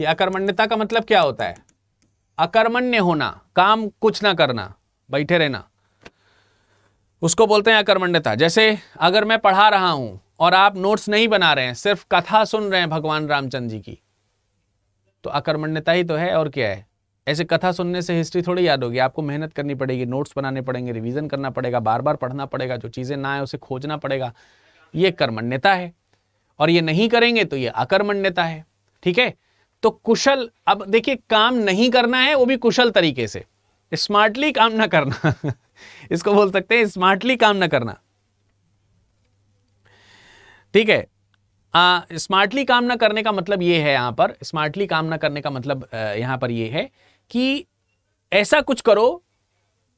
ये अकर्मण्यता का मतलब क्या होता है अकर्मण्य होना काम कुछ ना करना बैठे रहना उसको बोलते हैं अकर्मण्यता जैसे अगर मैं पढ़ा रहा हूं और आप नोट्स नहीं बना रहे हैं सिर्फ कथा सुन रहे हैं भगवान रामचंद्र जी की तो अकर्मण्यता ही तो है और क्या है ऐसे कथा सुनने से हिस्ट्री थोड़ी याद होगी आपको मेहनत करनी पड़ेगी नोट्स बनाने पड़ेंगे रिवीजन करना पड़ेगा बार बार पढ़ना पड़ेगा जो चीज़ें ना आए उसे खोजना पड़ेगा ये कर्मण्यता है और ये नहीं करेंगे तो ये अकर्मण्यता है ठीक है तो कुशल अब देखिए काम नहीं करना है वो भी कुशल तरीके से स्मार्टली काम ना करना इसको बोल सकते हैं स्मार्टली काम ना करना ठीक है स्मार्टली काम ना करने का मतलब यह है यहां पर स्मार्टली काम ना करने का मतलब यहां पर यह है कि ऐसा कुछ करो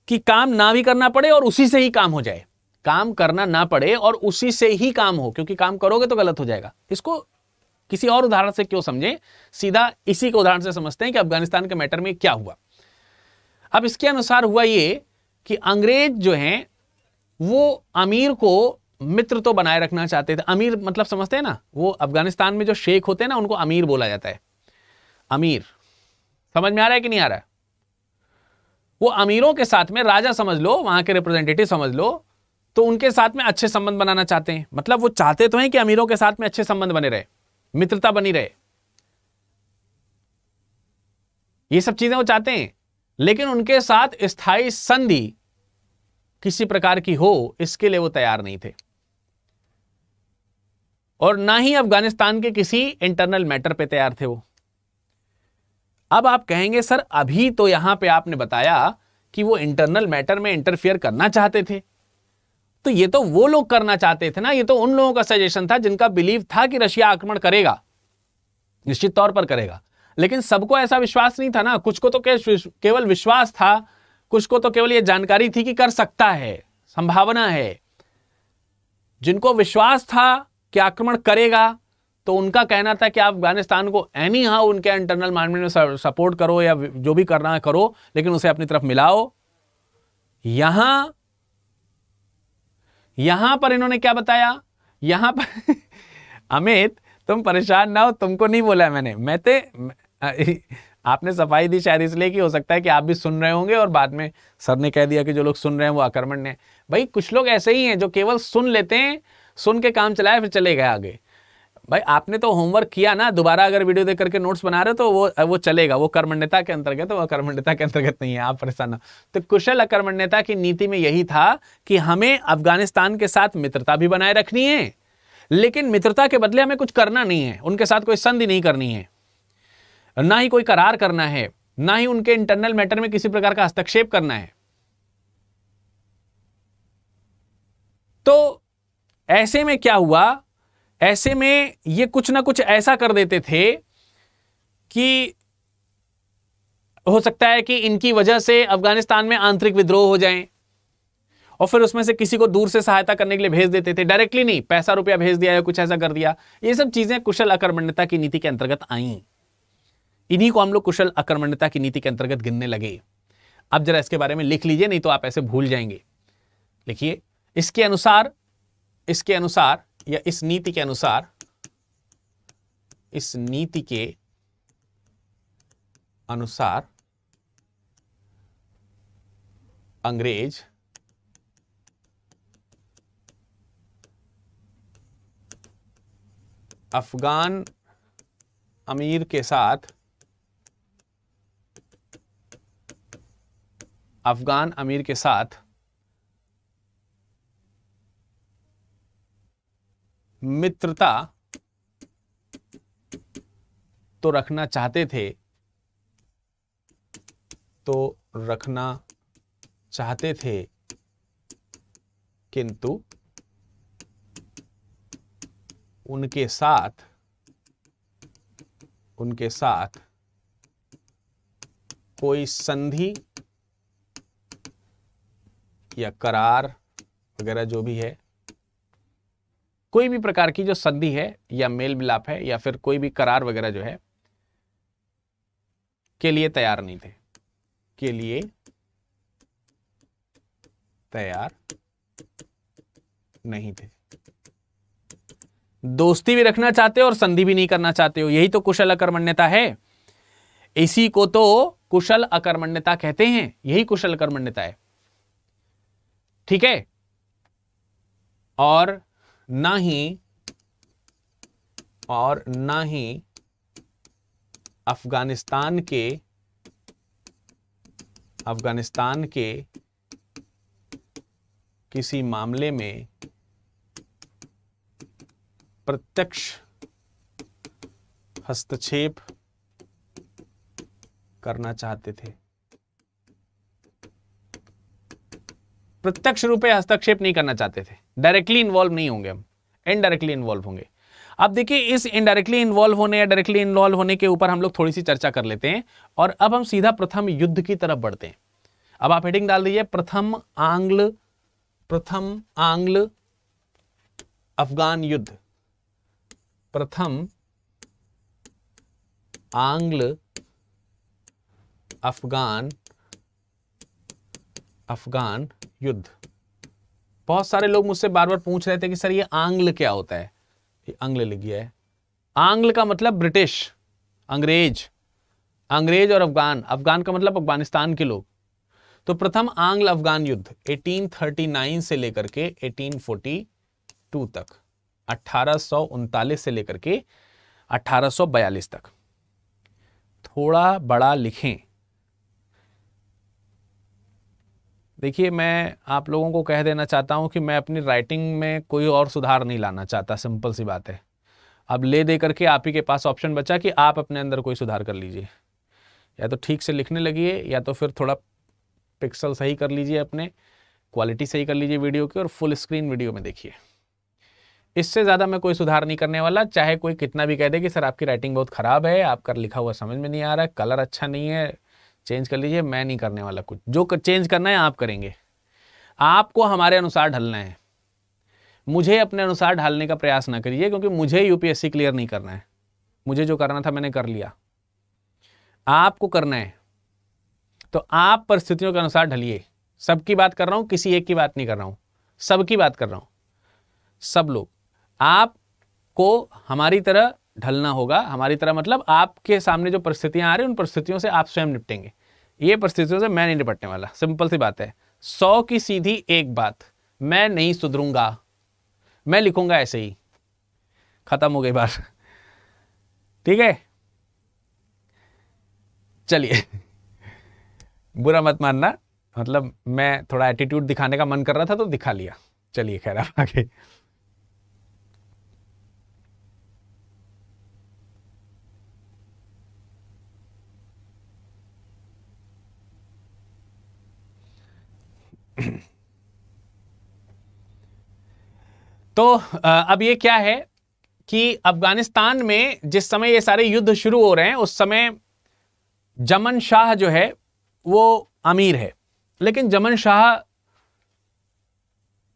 कि काम ना भी करना पड़े और उसी से ही काम हो जाए काम करना ना पड़े और उसी से ही काम हो क्योंकि काम करोगे तो गलत हो जाएगा इसको किसी और उदाहरण से क्यों समझें सीधा इसी के उदाहरण से समझते हैं कि अफगानिस्तान के मैटर में क्या हुआ अब इसके अनुसार हुआ ये कि अंग्रेज जो हैं वो अमीर को मित्र तो बनाए रखना चाहते थे अमीर मतलब समझते हैं ना वो अफगानिस्तान में जो शेख होते हैं ना उनको अमीर बोला जाता है अमीर समझ में आ रहा है कि नहीं आ रहा वो अमीरों के साथ में राजा समझ लो वहां के रिप्रेजेंटेटिव समझ लो तो उनके साथ में अच्छे संबंध बनाना चाहते हैं मतलब वो चाहते तो हैं कि अमीरों के साथ में अच्छे संबंध बने रहे मित्रता बनी रहे ये सब चीजें वो चाहते हैं लेकिन उनके साथ स्थायी संधि किसी प्रकार की हो इसके लिए वो तैयार नहीं थे और ना ही अफगानिस्तान के किसी इंटरनल मैटर पे तैयार थे वो अब आप कहेंगे सर अभी तो यहां पे आपने बताया कि वो इंटरनल मैटर में इंटरफियर करना चाहते थे तो ये तो वो लोग करना चाहते थे ना ये तो उन लोगों का सजेशन था जिनका बिलीव था कि रशिया आक्रमण करेगा निश्चित तौर पर करेगा लेकिन सबको ऐसा विश्वास नहीं था ना कुछ को तो के, केवल विश्वास था कुछ को तो केवल ये जानकारी थी कि कर सकता है संभावना है जिनको विश्वास था कि आक्रमण करेगा तो उनका कहना था कि आप अफगानिस्तान को एनी हाउ उनके इंटरनल माइनमेंट में सपोर्ट करो या जो भी करना है करो लेकिन उसे अपनी तरफ मिलाओ यहां यहां पर इन्होंने क्या बताया यहां पर अमित तुम परेशान ना हो तुमको नहीं बोला मैंने मैं ते आपने सफाई दी शायद इसलिए कि हो सकता है कि आप भी सुन रहे होंगे और बाद में सर ने कह दिया कि जो लोग सुन रहे हैं वो आक्रमण है भाई कुछ लोग ऐसे ही हैं जो केवल सुन लेते हैं सुन के काम चलाया फिर चले गए आगे भाई आपने तो होमवर्क किया ना दोबारा अगर वीडियो देख करके नोट्स बना रहे हो तो वो वो चलेगा वो कर्मण्यता के अंतर्गत तो वो अकर्मण्यता के अंतर्गत नहीं है आप परेशान तो कुशल अकर्मण्यता की नीति में यही था कि हमें अफगानिस्तान के साथ मित्रता भी बनाए रखनी है लेकिन मित्रता के बदले हमें कुछ करना नहीं है उनके साथ कोई संधि नहीं करनी है ना ही कोई करार करना है ना ही उनके इंटरनल मैटर में किसी प्रकार का हस्तक्षेप करना है तो ऐसे में क्या हुआ ऐसे में ये कुछ ना कुछ ऐसा कर देते थे कि हो सकता है कि इनकी वजह से अफगानिस्तान में आंतरिक विद्रोह हो जाएं और फिर उसमें से किसी को दूर से सहायता करने के लिए भेज देते थे डायरेक्टली नहीं पैसा रुपया भेज दिया या कुछ ऐसा कर दिया ये सब चीज़ें कुशल अकर्मण्यता की नीति के अंतर्गत आईं इन्हीं को हम लोग कुशल अकर्मण्यता की नीति के अंतर्गत गिनने लगे अब जरा इसके बारे में लिख लीजिए नहीं तो आप ऐसे भूल जाएंगे लिखिए इसके अनुसार इसके अनुसार या इस नीति के अनुसार इस नीति के अनुसार अंग्रेज अफगान अमीर के साथ अफगान अमीर के साथ मित्रता तो रखना चाहते थे तो रखना चाहते थे किंतु उनके साथ उनके साथ कोई संधि या करार वगैरह जो भी है कोई भी प्रकार की जो संधि है या मेल मिलाप है या फिर कोई भी करार वगैरह जो है के लिए तैयार नहीं थे के लिए तैयार नहीं थे दोस्ती भी रखना चाहते हो और संधि भी नहीं करना चाहते हो यही तो कुशल अकर्मण्यता है इसी को तो कुशल अकर्मण्यता कहते हैं यही कुशल अकर्मण्यता है ठीक है और ना ही और ना ही अफगानिस्तान के अफगानिस्तान के किसी मामले में प्रत्यक्ष हस्तक्षेप करना चाहते थे प्रत्यक्ष रूप से हस्तक्षेप नहीं करना चाहते थे डायरेक्टली इन्वॉल्व नहीं होंगे हम इनडायरेक्टली इन्वॉल्व होंगे अब देखिए इस इनडायरेक्टली इन्वॉल्व होने या डायरेक्टली इन्वॉल्व होने के ऊपर हम लोग थोड़ी सी चर्चा कर लेते हैं और अब हम सीधा प्रथम युद्ध की तरफ बढ़ते हैं अब आप हेडिंग डाल दीजिए प्रथम आंग्ल प्रथम आंग्ल अफगान युद्ध प्रथम आंग्ल अफगान अफगान युद्ध बहुत सारे लोग मुझसे बार बार पूछ रहे थे कि सर ये आंग्ल क्या होता है ये आंग्ल लिख गया है आंग्ल का मतलब ब्रिटिश अंग्रेज अंग्रेज और अफगान अफगान का मतलब अफगानिस्तान के लोग तो प्रथम आंग्ल अफगान युद्ध 1839 से लेकर के 1842 तक अठारह से लेकर के अठारह तक थोड़ा बड़ा लिखें देखिए मैं आप लोगों को कह देना चाहता हूँ कि मैं अपनी राइटिंग में कोई और सुधार नहीं लाना चाहता सिंपल सी बात है अब ले दे करके आप ही के पास ऑप्शन बचा कि आप अपने अंदर कोई सुधार कर लीजिए या तो ठीक से लिखने लगिए या तो फिर थोड़ा पिक्सल सही कर लीजिए अपने क्वालिटी सही कर लीजिए वीडियो की और फुल स्क्रीन वीडियो में देखिए इससे ज़्यादा मैं कोई सुधार नहीं करने वाला चाहे कोई कितना भी कह दे कि सर आपकी राइटिंग बहुत ख़राब है आपका लिखा हुआ समझ में नहीं आ रहा है कलर अच्छा नहीं है चेंज कर लीजिए मैं नहीं करने वाला कुछ जो कर, चेंज करना है आप करेंगे आपको हमारे अनुसार ढलना है मुझे अपने अनुसार ढालने का प्रयास ना करिए क्योंकि मुझे यूपीएससी क्लियर नहीं करना है मुझे जो करना था मैंने कर लिया आपको करना है तो आप परिस्थितियों के अनुसार ढलिए सबकी बात कर रहा हूं किसी एक की बात नहीं कर रहा हूं सबकी बात कर रहा हूं सब लोग आपको हमारी तरह ढलना होगा हमारी तरह मतलब आपके सामने जो परिस्थितियां आ रही हैं उन परिस्थितियों से आप स्वयं निपटेंगे ये परिस्थितियों से मैं नहीं निपटने वाला सिंपल सी बात है सौ की सीधी एक बात मैं नहीं सुधरूंगा मैं लिखूंगा ऐसे ही खत्म हो गई बात ठीक है चलिए बुरा मत मानना मतलब मैं थोड़ा एटीट्यूड दिखाने का मन कर रहा था तो दिखा लिया चलिए खैर आप आगे तो अब ये क्या है कि अफगानिस्तान में जिस समय ये सारे युद्ध शुरू हो रहे हैं उस समय जमन शाह जो है वो अमीर है लेकिन जमन शाह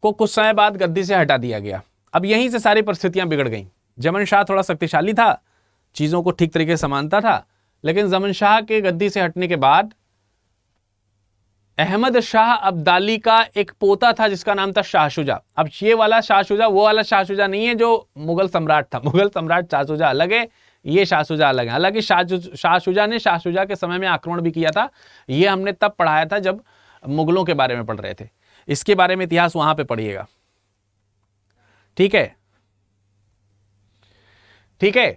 को कुछ समय बाद गद्दी से हटा दिया गया अब यहीं से सारी परिस्थितियां बिगड़ गईं जमन शाह थोड़ा शक्तिशाली था चीज़ों को ठीक तरीके से मानता था लेकिन जमन शाह के गद्दी से हटने के बाद अहमद शाह अब्दाली का एक पोता था जिसका नाम था शुजा अब ये वाला शुजा वो वाला शुजा नहीं है जो मुगल सम्राट था मुगल सम्राट शुजा अलग है ये शुजा अलग है हालांकि शाहशुजा ने शुजा के समय में आक्रमण भी किया था ये हमने तब पढ़ाया था जब मुगलों के बारे में पढ़ रहे थे इसके बारे में इतिहास वहां पर पढ़िएगा ठीक है ठीक है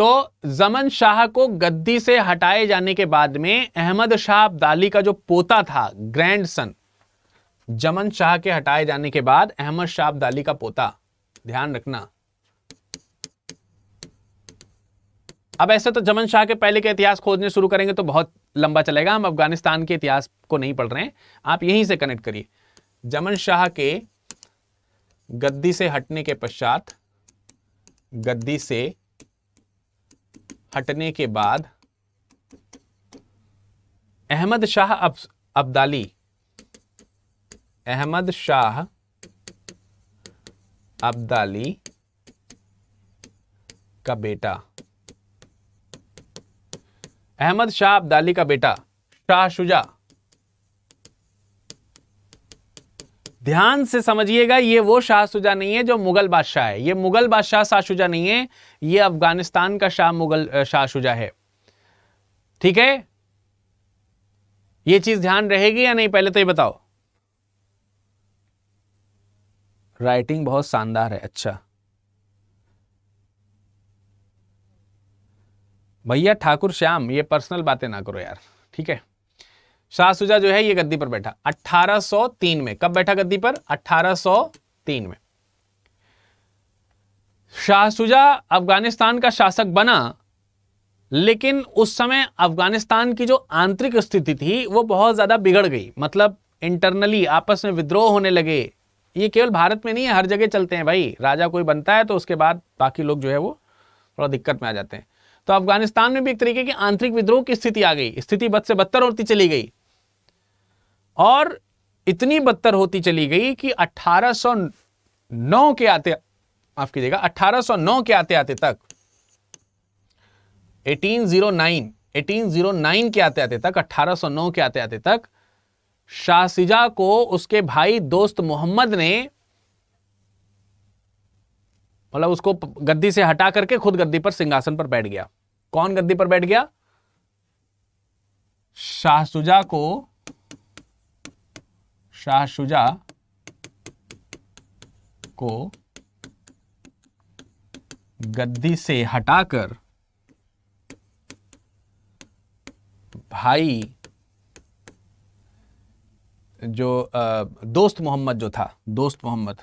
तो जमन शाह को गद्दी से हटाए जाने के बाद में अहमद शाह अब्दाली का जो पोता था ग्रैंडसन जमन शाह के हटाए जाने के बाद अहमद शाह अब्दाली का पोता ध्यान रखना अब ऐसे तो जमन शाह के पहले के इतिहास खोजने शुरू करेंगे तो बहुत लंबा चलेगा हम अफगानिस्तान के इतिहास को नहीं पढ़ रहे हैं आप यहीं से कनेक्ट करिए जमन शाह के गद्दी से हटने के पश्चात गद्दी से हटने के बाद अहमद शाह अब, अब्दाली अहमद शाह अब्दाली का बेटा अहमद शाह अब्दाली का बेटा शाह शुजा ध्यान से समझिएगा ये वो शाहशुजा नहीं है जो मुगल बादशाह है ये मुगल बादशाह शाहशुजा नहीं है ये अफगानिस्तान का शाह मुगल शाहशुजा है ठीक है ये चीज ध्यान रहेगी या नहीं पहले तो ये बताओ राइटिंग बहुत शानदार है अच्छा भैया ठाकुर श्याम ये पर्सनल बातें ना करो यार ठीक है शाहसुजा जो है ये गद्दी पर बैठा 1803 में कब बैठा गद्दी पर 1803 में शाहसुजा अफगानिस्तान का शासक बना लेकिन उस समय अफगानिस्तान की जो आंतरिक स्थिति थी वो बहुत ज़्यादा बिगड़ गई मतलब इंटरनली आपस में विद्रोह होने लगे ये केवल भारत में नहीं है हर जगह चलते हैं भाई राजा कोई बनता है तो उसके बाद बाकी लोग जो है वो थोड़ा दिक्कत में आ जाते हैं तो अफगानिस्तान में भी एक तरीके की आंतरिक विद्रोह की स्थिति आ गई स्थिति बद से बदतर होती चली गई और इतनी बदतर होती चली गई कि 1809 के आते माफ कीजिएगा 1809 के आते आते तक 1809 1809 के आते आते तक 1809 के आते आते तक शाहजा को उसके भाई दोस्त मोहम्मद ने मतलब उसको गद्दी से हटा करके खुद गद्दी पर सिंहासन पर बैठ गया कौन गद्दी पर बैठ गया शाहसुजा को शाह शुजा को गद्दी से हटाकर भाई जो दोस्त मोहम्मद जो था दोस्त मोहम्मद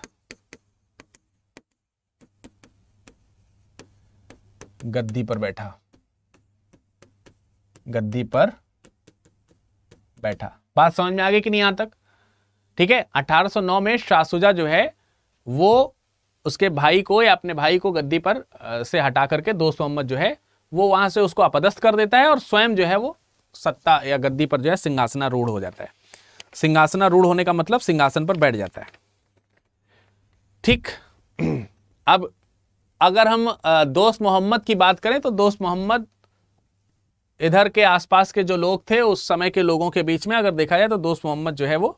गद्दी पर बैठा गद्दी पर बैठा बात समझ में आ गई कि नहीं यहां तक ठीक है 1809 में शाहसुजा जो है वो उसके भाई को या अपने भाई को गद्दी पर से हटा करके दोस्त मोहम्मद जो है वो वहां से उसको अपदस्थ कर देता है और स्वयं जो है वो सत्ता या गद्दी पर जो है सिंहासना रूढ़ हो जाता है सिंहासना रूढ़ होने का मतलब सिंहासन पर बैठ जाता है ठीक अब अगर हम दोस्त मोहम्मद की बात करें तो दोस्त मोहम्मद इधर के आसपास के जो लोग थे उस समय के लोगों के बीच में अगर देखा जाए तो दोस्त मोहम्मद जो है वो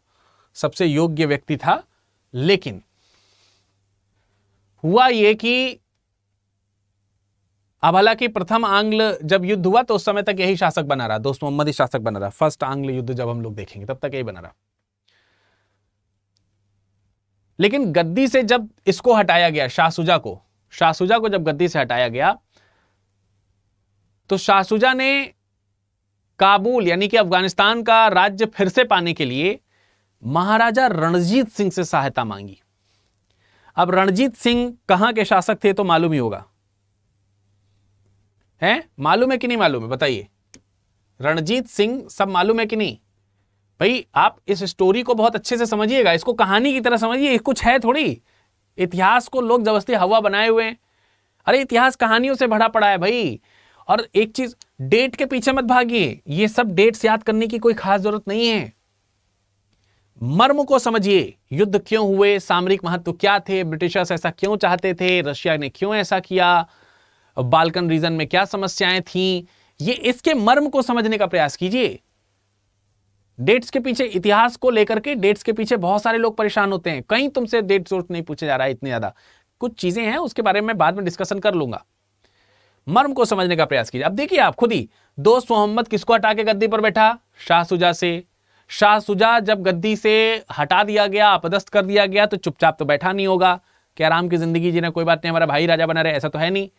सबसे योग्य व्यक्ति था लेकिन हुआ यह कि अब हालांकि प्रथम आंग्ल जब युद्ध हुआ तो उस समय तक यही शासक बना रहा दोस्त मोहम्मद ही शासक बना रहा फर्स्ट आंग्ल युद्ध जब हम लोग देखेंगे तब तक यही बना रहा लेकिन गद्दी से जब इसको हटाया गया शाहसुजा को शाहसुजा को जब गद्दी से हटाया गया तो शाहसुजा ने काबुल यानी कि अफगानिस्तान का राज्य फिर से पाने के लिए महाराजा रणजीत सिंह से सहायता मांगी अब रणजीत सिंह कहां के शासक थे तो मालूम ही होगा है मालूम है कि नहीं मालूम है बताइए रणजीत सिंह सब मालूम है कि नहीं भाई आप इस स्टोरी को बहुत अच्छे से समझिएगा इसको कहानी की तरह समझिए कुछ है थोड़ी इतिहास को लोग जबरस्ती हवा बनाए हुए हैं अरे इतिहास कहानियों से भरा पड़ा है भाई और एक चीज डेट के पीछे मत भागिए ये सब डेट्स याद करने की कोई खास जरूरत नहीं है मर्म को समझिए युद्ध क्यों हुए सामरिक महत्व क्या थे ब्रिटिशर्स ऐसा क्यों चाहते थे रशिया ने क्यों ऐसा किया बाल्कन रीजन में क्या समस्याएं थी ये इसके मर्म को समझने का प्रयास कीजिए डेट्स के पीछे इतिहास को लेकर के डेट्स के पीछे बहुत सारे लोग परेशान होते हैं कहीं तुमसे डेट सोर्स नहीं पूछे जा रहा है इतने ज्यादा कुछ चीजें हैं उसके बारे में बाद में डिस्कशन कर लूंगा मर्म को समझने का प्रयास कीजिए अब देखिए आप खुद ही दोस्त मोहम्मद किसको हटा के गद्दी पर बैठा शाह सुजा से शाह सुजा जब गद्दी से हटा दिया गया अपदस्त कर दिया गया तो चुपचाप तो बैठा नहीं होगा कि आराम की ज़िंदगी जीना कोई बात नहीं हमारा भाई राजा बना रहे ऐसा तो है नहीं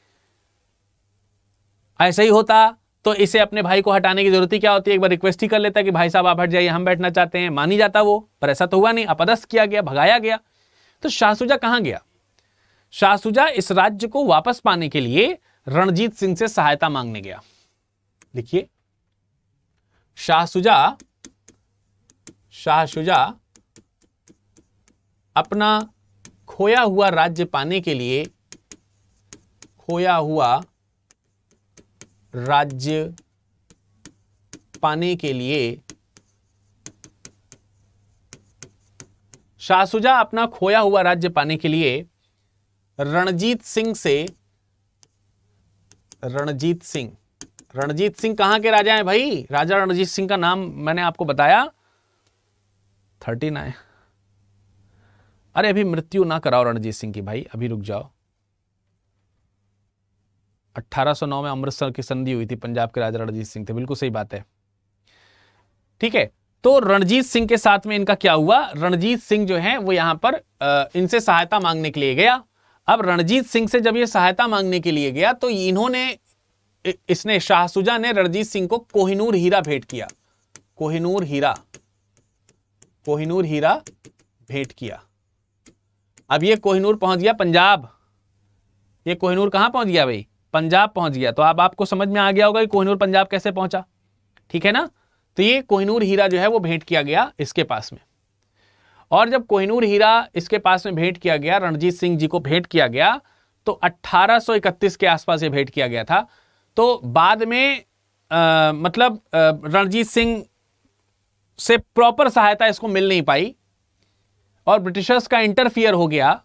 ऐसा ही होता तो इसे अपने भाई को हटाने की जरूरत ही क्या होती है एक बार रिक्वेस्ट ही कर लेता कि भाई साहब आप हट जाइए हम बैठना चाहते हैं मानी जाता वो पर ऐसा तो हुआ नहीं अपदस्थ किया गया भगाया गया तो शाहसुजा कहां गया सुजा इस राज्य को वापस पाने के लिए रणजीत सिंह से सहायता मांगने गया देखिए सुजा शाह शुजा अपना खोया हुआ राज्य पाने के लिए खोया हुआ राज्य पाने के लिए शाहसुजा अपना खोया हुआ राज्य पाने के लिए रणजीत सिंह से रणजीत सिंह रणजीत सिंह कहां के राजा हैं भाई राजा रणजीत सिंह का नाम मैंने आपको बताया थर्टी नाइन अरे अभी मृत्यु ना कराओ रणजीत सिंह की भाई अभी रुक जाओ 1809 में अमृतसर की संधि हुई थी पंजाब के राजा रणजीत सिंह थे बिल्कुल सही बात है ठीक है तो रणजीत सिंह के साथ में इनका क्या हुआ रणजीत सिंह जो है वो यहां पर इनसे सहायता मांगने के लिए गया अब रणजीत सिंह से जब ये सहायता मांगने के लिए गया तो इन्होंने इसने शाहसुजा ने रणजीत सिंह को कोहिनूर हीरा भेंट किया कोहिनूर हीरा कोहिनूर हीरा भेंट किया अब ये कोहिनूर पहुंच गया पंजाब ये कोहिनूर कहां पहुंच गया भाई पंजाब पहुंच गया तो अब आपको समझ में आ गया होगा कि कोहिनूर पंजाब कैसे पहुंचा ठीक है ना तो ये कोहिनूर हीरा जो है वो भेंट किया गया इसके पास में और जब कोहिनूर हीरा इसके पास में भेंट किया गया रणजीत सिंह जी को भेंट किया गया तो 1831 के आसपास ये भेंट किया गया था तो बाद में आ, मतलब रणजीत सिंह से प्रॉपर सहायता इसको मिल नहीं पाई और ब्रिटिशर्स का इंटरफियर हो गया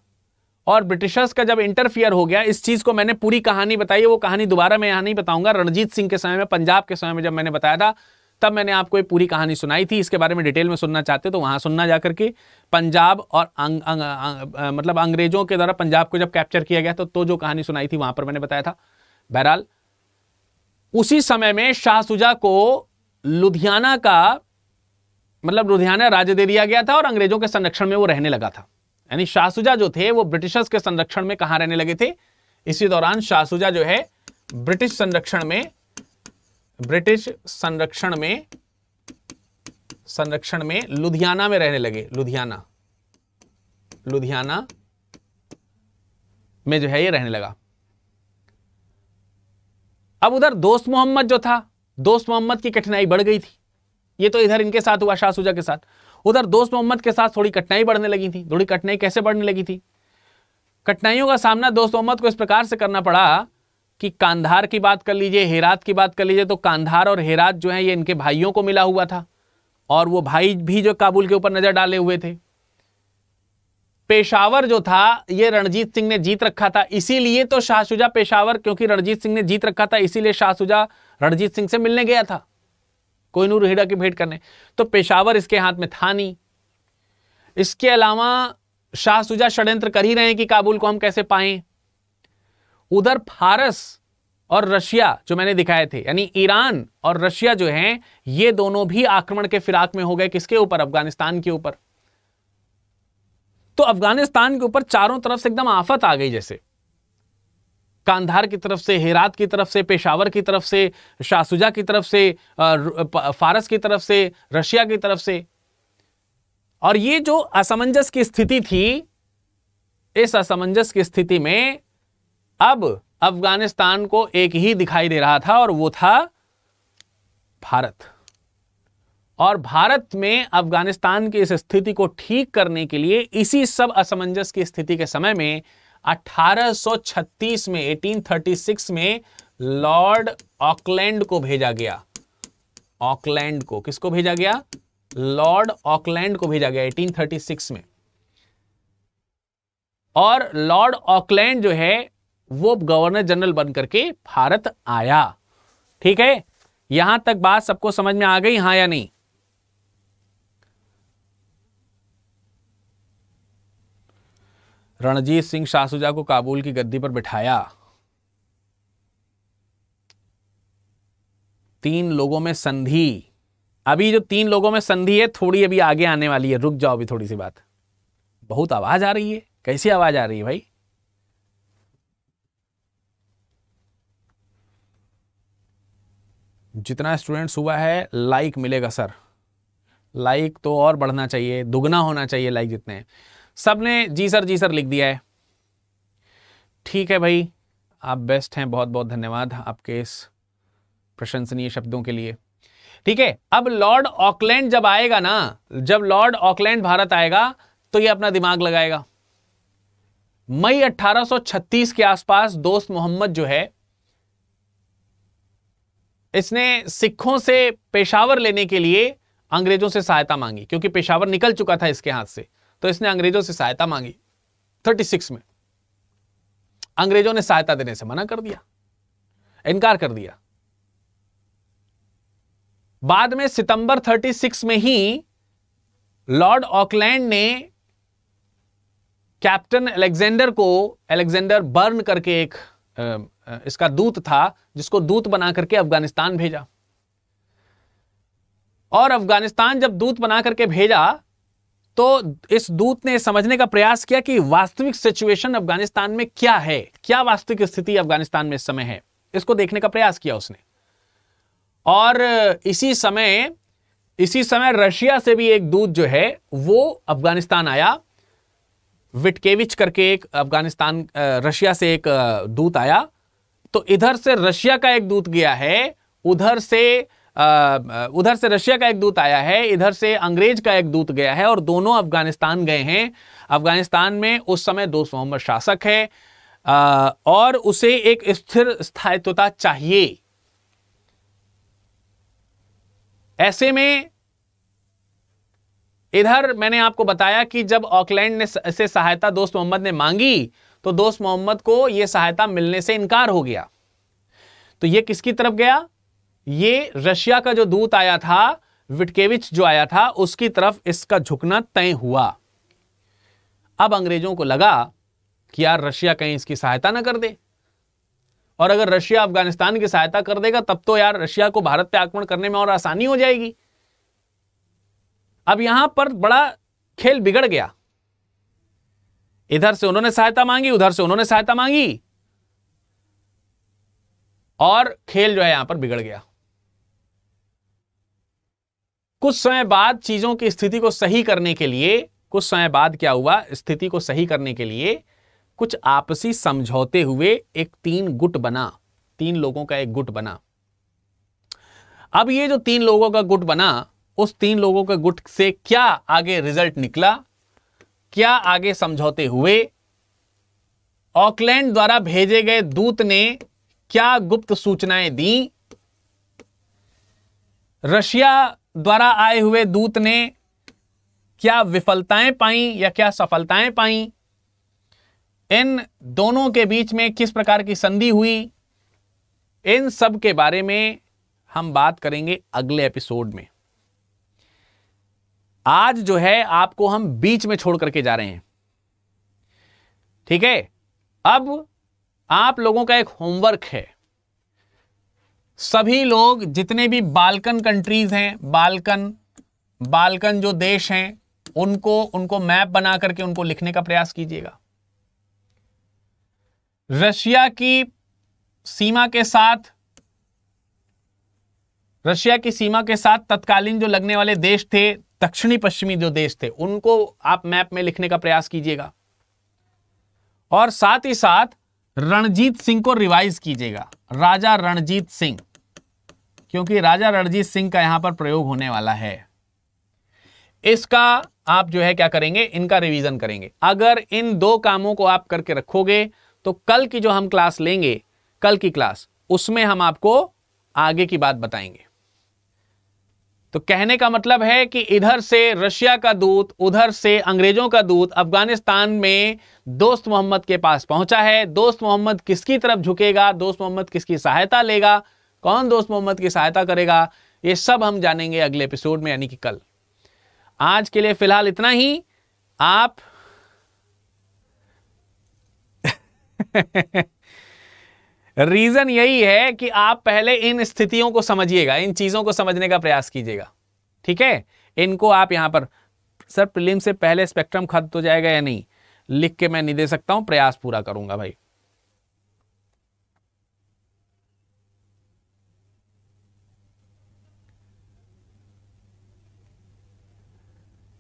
और ब्रिटिशर्स का जब इंटरफियर हो गया इस चीज़ को मैंने पूरी कहानी बताई वो कहानी दोबारा मैं यहाँ नहीं बताऊंगा रणजीत सिंह के समय में पंजाब के समय में जब मैंने बताया था तब मैंने आपको ये पूरी कहानी सुनाई थी इसके बारे में डिटेल में सुनना चाहते तो वहाँ सुनना जा करके पंजाब और अंग, अंग, अंग, अंग, मतलब अंग्रेजों के द्वारा पंजाब को जब कैप्चर किया गया तो, तो जो कहानी सुनाई थी वहाँ पर मैंने बताया था बहरहाल उसी समय में शाहसुजा को लुधियाना का मतलब लुधियाना राज्य दे दिया गया था और अंग्रेजों के संरक्षण में वो रहने लगा था यानी शाहसुजा जो थे वो ब्रिटिशर्स के संरक्षण में कहा रहने लगे थे इसी दौरान शाहसुजा जो है ब्रिटिश संरक्षण में ब्रिटिश संरक्षण में संरक्षण में लुधियाना में रहने लगे लुधियाना लुधियाना में जो है ये रहने लगा अब उधर दोस्त मोहम्मद जो था दोस्त मोहम्मद की कठिनाई बढ़ गई थी ये तो इधर इनके साथ हुआ शाहसुजा के साथ उधर दोस्त मोहम्मद के साथ थोड़ी कठिनाई बढ़ने लगी थी थोड़ी कठिनाई कैसे बढ़ने लगी थी कठिनाइयों का सामना दोस्त मोहम्मद को इस प्रकार से करना पड़ा कि कांधार की बात कर लीजिए हेरात की बात कर लीजिए तो कांधार और हेरात जो है ये इनके भाइयों को मिला हुआ था और वो भाई भी जो काबुल के ऊपर नज़र डाले हुए थे पेशावर जो था ये रणजीत सिंह ने जीत रखा था इसीलिए तो शाहशुजा पेशावर क्योंकि रणजीत सिंह ने जीत रखा था इसीलिए शाहशुजा रणजीत सिंह से मिलने गया था कोहिनूर हीरा की भेंट करने तो पेशावर इसके हाथ में था नहीं इसके अलावा शाह सुजा षड्यंत्र कर ही रहे हैं कि काबुल को हम कैसे पाए उधर फारस और रशिया जो मैंने दिखाए थे यानी ईरान और रशिया जो हैं ये दोनों भी आक्रमण के फिराक में हो गए किसके ऊपर अफगानिस्तान के ऊपर तो अफगानिस्तान के ऊपर चारों तरफ से एकदम आफत आ गई जैसे कांधार की तरफ से हेरात की तरफ से पेशावर की तरफ से शाहसुजा की तरफ से फारस की तरफ से रशिया की तरफ से और ये जो असमंजस की स्थिति थी इस असमंजस की स्थिति में अब अफगानिस्तान को एक ही दिखाई दे रहा था और वो था भारत और भारत में अफगानिस्तान की इस स्थिति को ठीक करने के लिए इसी सब असमंजस की स्थिति के समय में 1836 में 1836 में लॉर्ड ऑकलैंड को भेजा गया ऑकलैंड को किसको भेजा गया लॉर्ड ऑकलैंड को भेजा गया 1836 में और लॉर्ड ऑकलैंड जो है वो गवर्नर जनरल बन करके भारत आया ठीक है यहां तक बात सबको समझ में आ गई हाँ या नहीं रणजीत सिंह सासुजा को काबुल की गद्दी पर बिठाया तीन लोगों में संधि अभी जो तीन लोगों में संधि है थोड़ी अभी आगे आने वाली है रुक जाओ अभी थोड़ी सी बात बहुत आवाज आ रही है कैसी आवाज आ रही है भाई जितना स्टूडेंट्स हुआ है लाइक मिलेगा सर लाइक तो और बढ़ना चाहिए दुगना होना चाहिए लाइक जितने हैं सब ने जी सर जी सर लिख दिया है ठीक है भाई आप बेस्ट हैं बहुत बहुत धन्यवाद आपके इस प्रशंसनीय शब्दों के लिए ठीक है अब लॉर्ड ऑकलैंड जब आएगा ना जब लॉर्ड ऑकलैंड भारत आएगा तो ये अपना दिमाग लगाएगा मई 1836 के आसपास दोस्त मोहम्मद जो है इसने सिखों से पेशावर लेने के लिए अंग्रेजों से सहायता मांगी क्योंकि पेशावर निकल चुका था इसके हाथ से तो इसने अंग्रेजों से सहायता मांगी 36 में अंग्रेजों ने सहायता देने से मना कर दिया इनकार कर दिया बाद में सितंबर 36 में ही लॉर्ड ऑकलैंड ने कैप्टन एलेक्जेंडर को एलेक्जेंडर बर्न करके एक इसका दूत था जिसको दूत बना करके अफगानिस्तान भेजा और अफगानिस्तान जब दूत बना करके भेजा तो इस दूत ने समझने का प्रयास किया कि वास्तविक सिचुएशन अफगानिस्तान में क्या है क्या वास्तविक स्थिति अफगानिस्तान में इस समय है इसको देखने का प्रयास किया उसने और इसी समय इसी समय रशिया से भी एक दूत जो है वो अफगानिस्तान आया विटकेविच करके एक अफगानिस्तान रशिया से एक दूत आया तो इधर से रशिया का एक दूत गया है उधर से उधर से रशिया का एक दूत आया है इधर से अंग्रेज का एक दूत गया है और दोनों अफगानिस्तान गए हैं अफगानिस्तान में उस समय दोस्त मोहम्मद शासक है आ, और उसे एक स्थिर स्थायित्वता चाहिए ऐसे में इधर मैंने आपको बताया कि जब ऑकलैंड ने से सहायता दोस्त मोहम्मद ने मांगी तो दोस्त मोहम्मद को यह सहायता मिलने से इनकार हो गया तो यह किसकी तरफ गया ये रशिया का जो दूत आया था विटकेविच जो आया था उसकी तरफ इसका झुकना तय हुआ अब अंग्रेजों को लगा कि यार रशिया कहीं इसकी सहायता ना कर दे और अगर रशिया अफगानिस्तान की सहायता कर देगा तब तो यार रशिया को भारत पे आक्रमण करने में और आसानी हो जाएगी अब यहां पर बड़ा खेल बिगड़ गया इधर से उन्होंने सहायता मांगी उधर से उन्होंने सहायता मांगी और खेल जो है यहां पर बिगड़ गया कुछ समय बाद चीज़ों की स्थिति को सही करने के लिए कुछ समय बाद क्या हुआ स्थिति को सही करने के लिए कुछ आपसी समझौते हुए एक तीन गुट बना तीन लोगों का एक गुट बना अब ये जो तीन लोगों का गुट बना उस तीन लोगों के गुट से क्या आगे रिजल्ट निकला क्या आगे समझौते हुए ऑकलैंड द्वारा भेजे गए दूत ने क्या गुप्त सूचनाएं दी रशिया द्वारा आए हुए दूत ने क्या विफलताएं पाई या क्या सफलताएं पाई इन दोनों के बीच में किस प्रकार की संधि हुई इन सब के बारे में हम बात करेंगे अगले एपिसोड में आज जो है आपको हम बीच में छोड़ करके जा रहे हैं ठीक है अब आप लोगों का एक होमवर्क है सभी लोग जितने भी बाल्कन कंट्रीज हैं बाल्कन बाल्कन जो देश हैं उनको उनको मैप बना करके उनको लिखने का प्रयास कीजिएगा रशिया की सीमा के साथ रशिया की सीमा के साथ तत्कालीन जो लगने वाले देश थे दक्षिणी पश्चिमी जो देश थे उनको आप मैप में लिखने का प्रयास कीजिएगा और साथ ही साथ रणजीत सिंह को रिवाइज कीजिएगा राजा रणजीत सिंह क्योंकि राजा रणजीत सिंह का यहां पर प्रयोग होने वाला है इसका आप जो है क्या करेंगे इनका रिवीजन करेंगे अगर इन दो कामों को आप करके रखोगे तो कल की जो हम क्लास लेंगे कल की क्लास उसमें हम आपको आगे की बात बताएंगे तो कहने का मतलब है कि इधर से रशिया का दूत उधर से अंग्रेजों का दूत अफगानिस्तान में दोस्त मोहम्मद के पास पहुंचा है दोस्त मोहम्मद किसकी तरफ झुकेगा दोस्त मोहम्मद किसकी सहायता लेगा कौन दोस्त मोहम्मद की सहायता करेगा ये सब हम जानेंगे अगले एपिसोड में यानी कि कल आज के लिए फिलहाल इतना ही आप रीजन यही है कि आप पहले इन स्थितियों को समझिएगा इन चीजों को समझने का प्रयास कीजिएगा ठीक है इनको आप यहां पर सर प्रिलिम से पहले स्पेक्ट्रम खत्म हो जाएगा या नहीं लिख के मैं नहीं दे सकता हूं प्रयास पूरा करूंगा भाई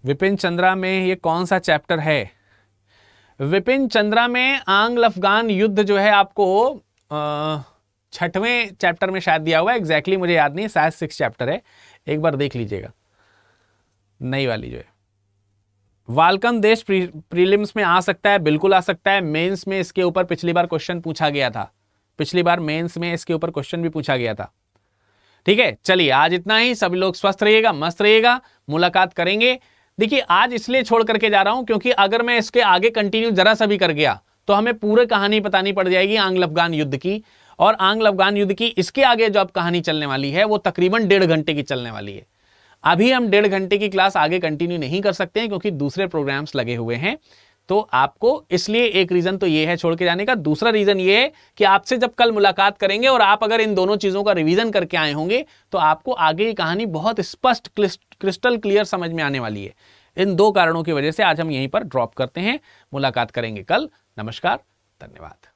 विपिन चंद्रा में ये कौन सा चैप्टर है विपिन चंद्रा में आंग्ल अफगान युद्ध जो है आपको छठवें चैप्टर में शायद दिया हुआ है एग्जैक्टली exactly मुझे याद नहीं शायद सिक्स चैप्टर है एक बार देख लीजिएगा नई वाली जो है वालकन देश प्री, प्रीलिम्स में आ सकता है बिल्कुल आ सकता है मेंस में इसके ऊपर पिछली बार क्वेश्चन पूछा गया था पिछली बार मेंस में इसके ऊपर क्वेश्चन भी पूछा गया था ठीक है चलिए आज इतना ही सभी लोग स्वस्थ रहिएगा मस्त रहिएगा मुलाकात करेंगे देखिए आज इसलिए छोड़ करके जा रहा हूं क्योंकि अगर मैं इसके आगे कंटिन्यू जरा सा भी कर गया तो हमें पूरे कहानी बतानी पड़ जाएगी आंग्ल अफगान युद्ध की और आंग्ल अफगान युद्ध की इसके आगे जो अब कहानी चलने वाली है वो तकरीबन डेढ़ घंटे की चलने वाली है अभी हम डेढ़ घंटे की क्लास आगे कंटिन्यू नहीं कर सकते हैं क्योंकि दूसरे प्रोग्राम्स लगे हुए हैं तो आपको इसलिए एक रीजन तो ये है छोड़ के जाने का दूसरा रीजन ये है कि आपसे जब कल मुलाकात करेंगे और आप अगर इन दोनों चीजों का रिवीजन करके आए होंगे तो आपको आगे की कहानी बहुत स्पष्ट क्रिस्टल क्लियर समझ में आने वाली है इन दो कारणों की वजह से आज हम यहीं पर ड्रॉप करते हैं मुलाकात करेंगे कल नमस्कार धन्यवाद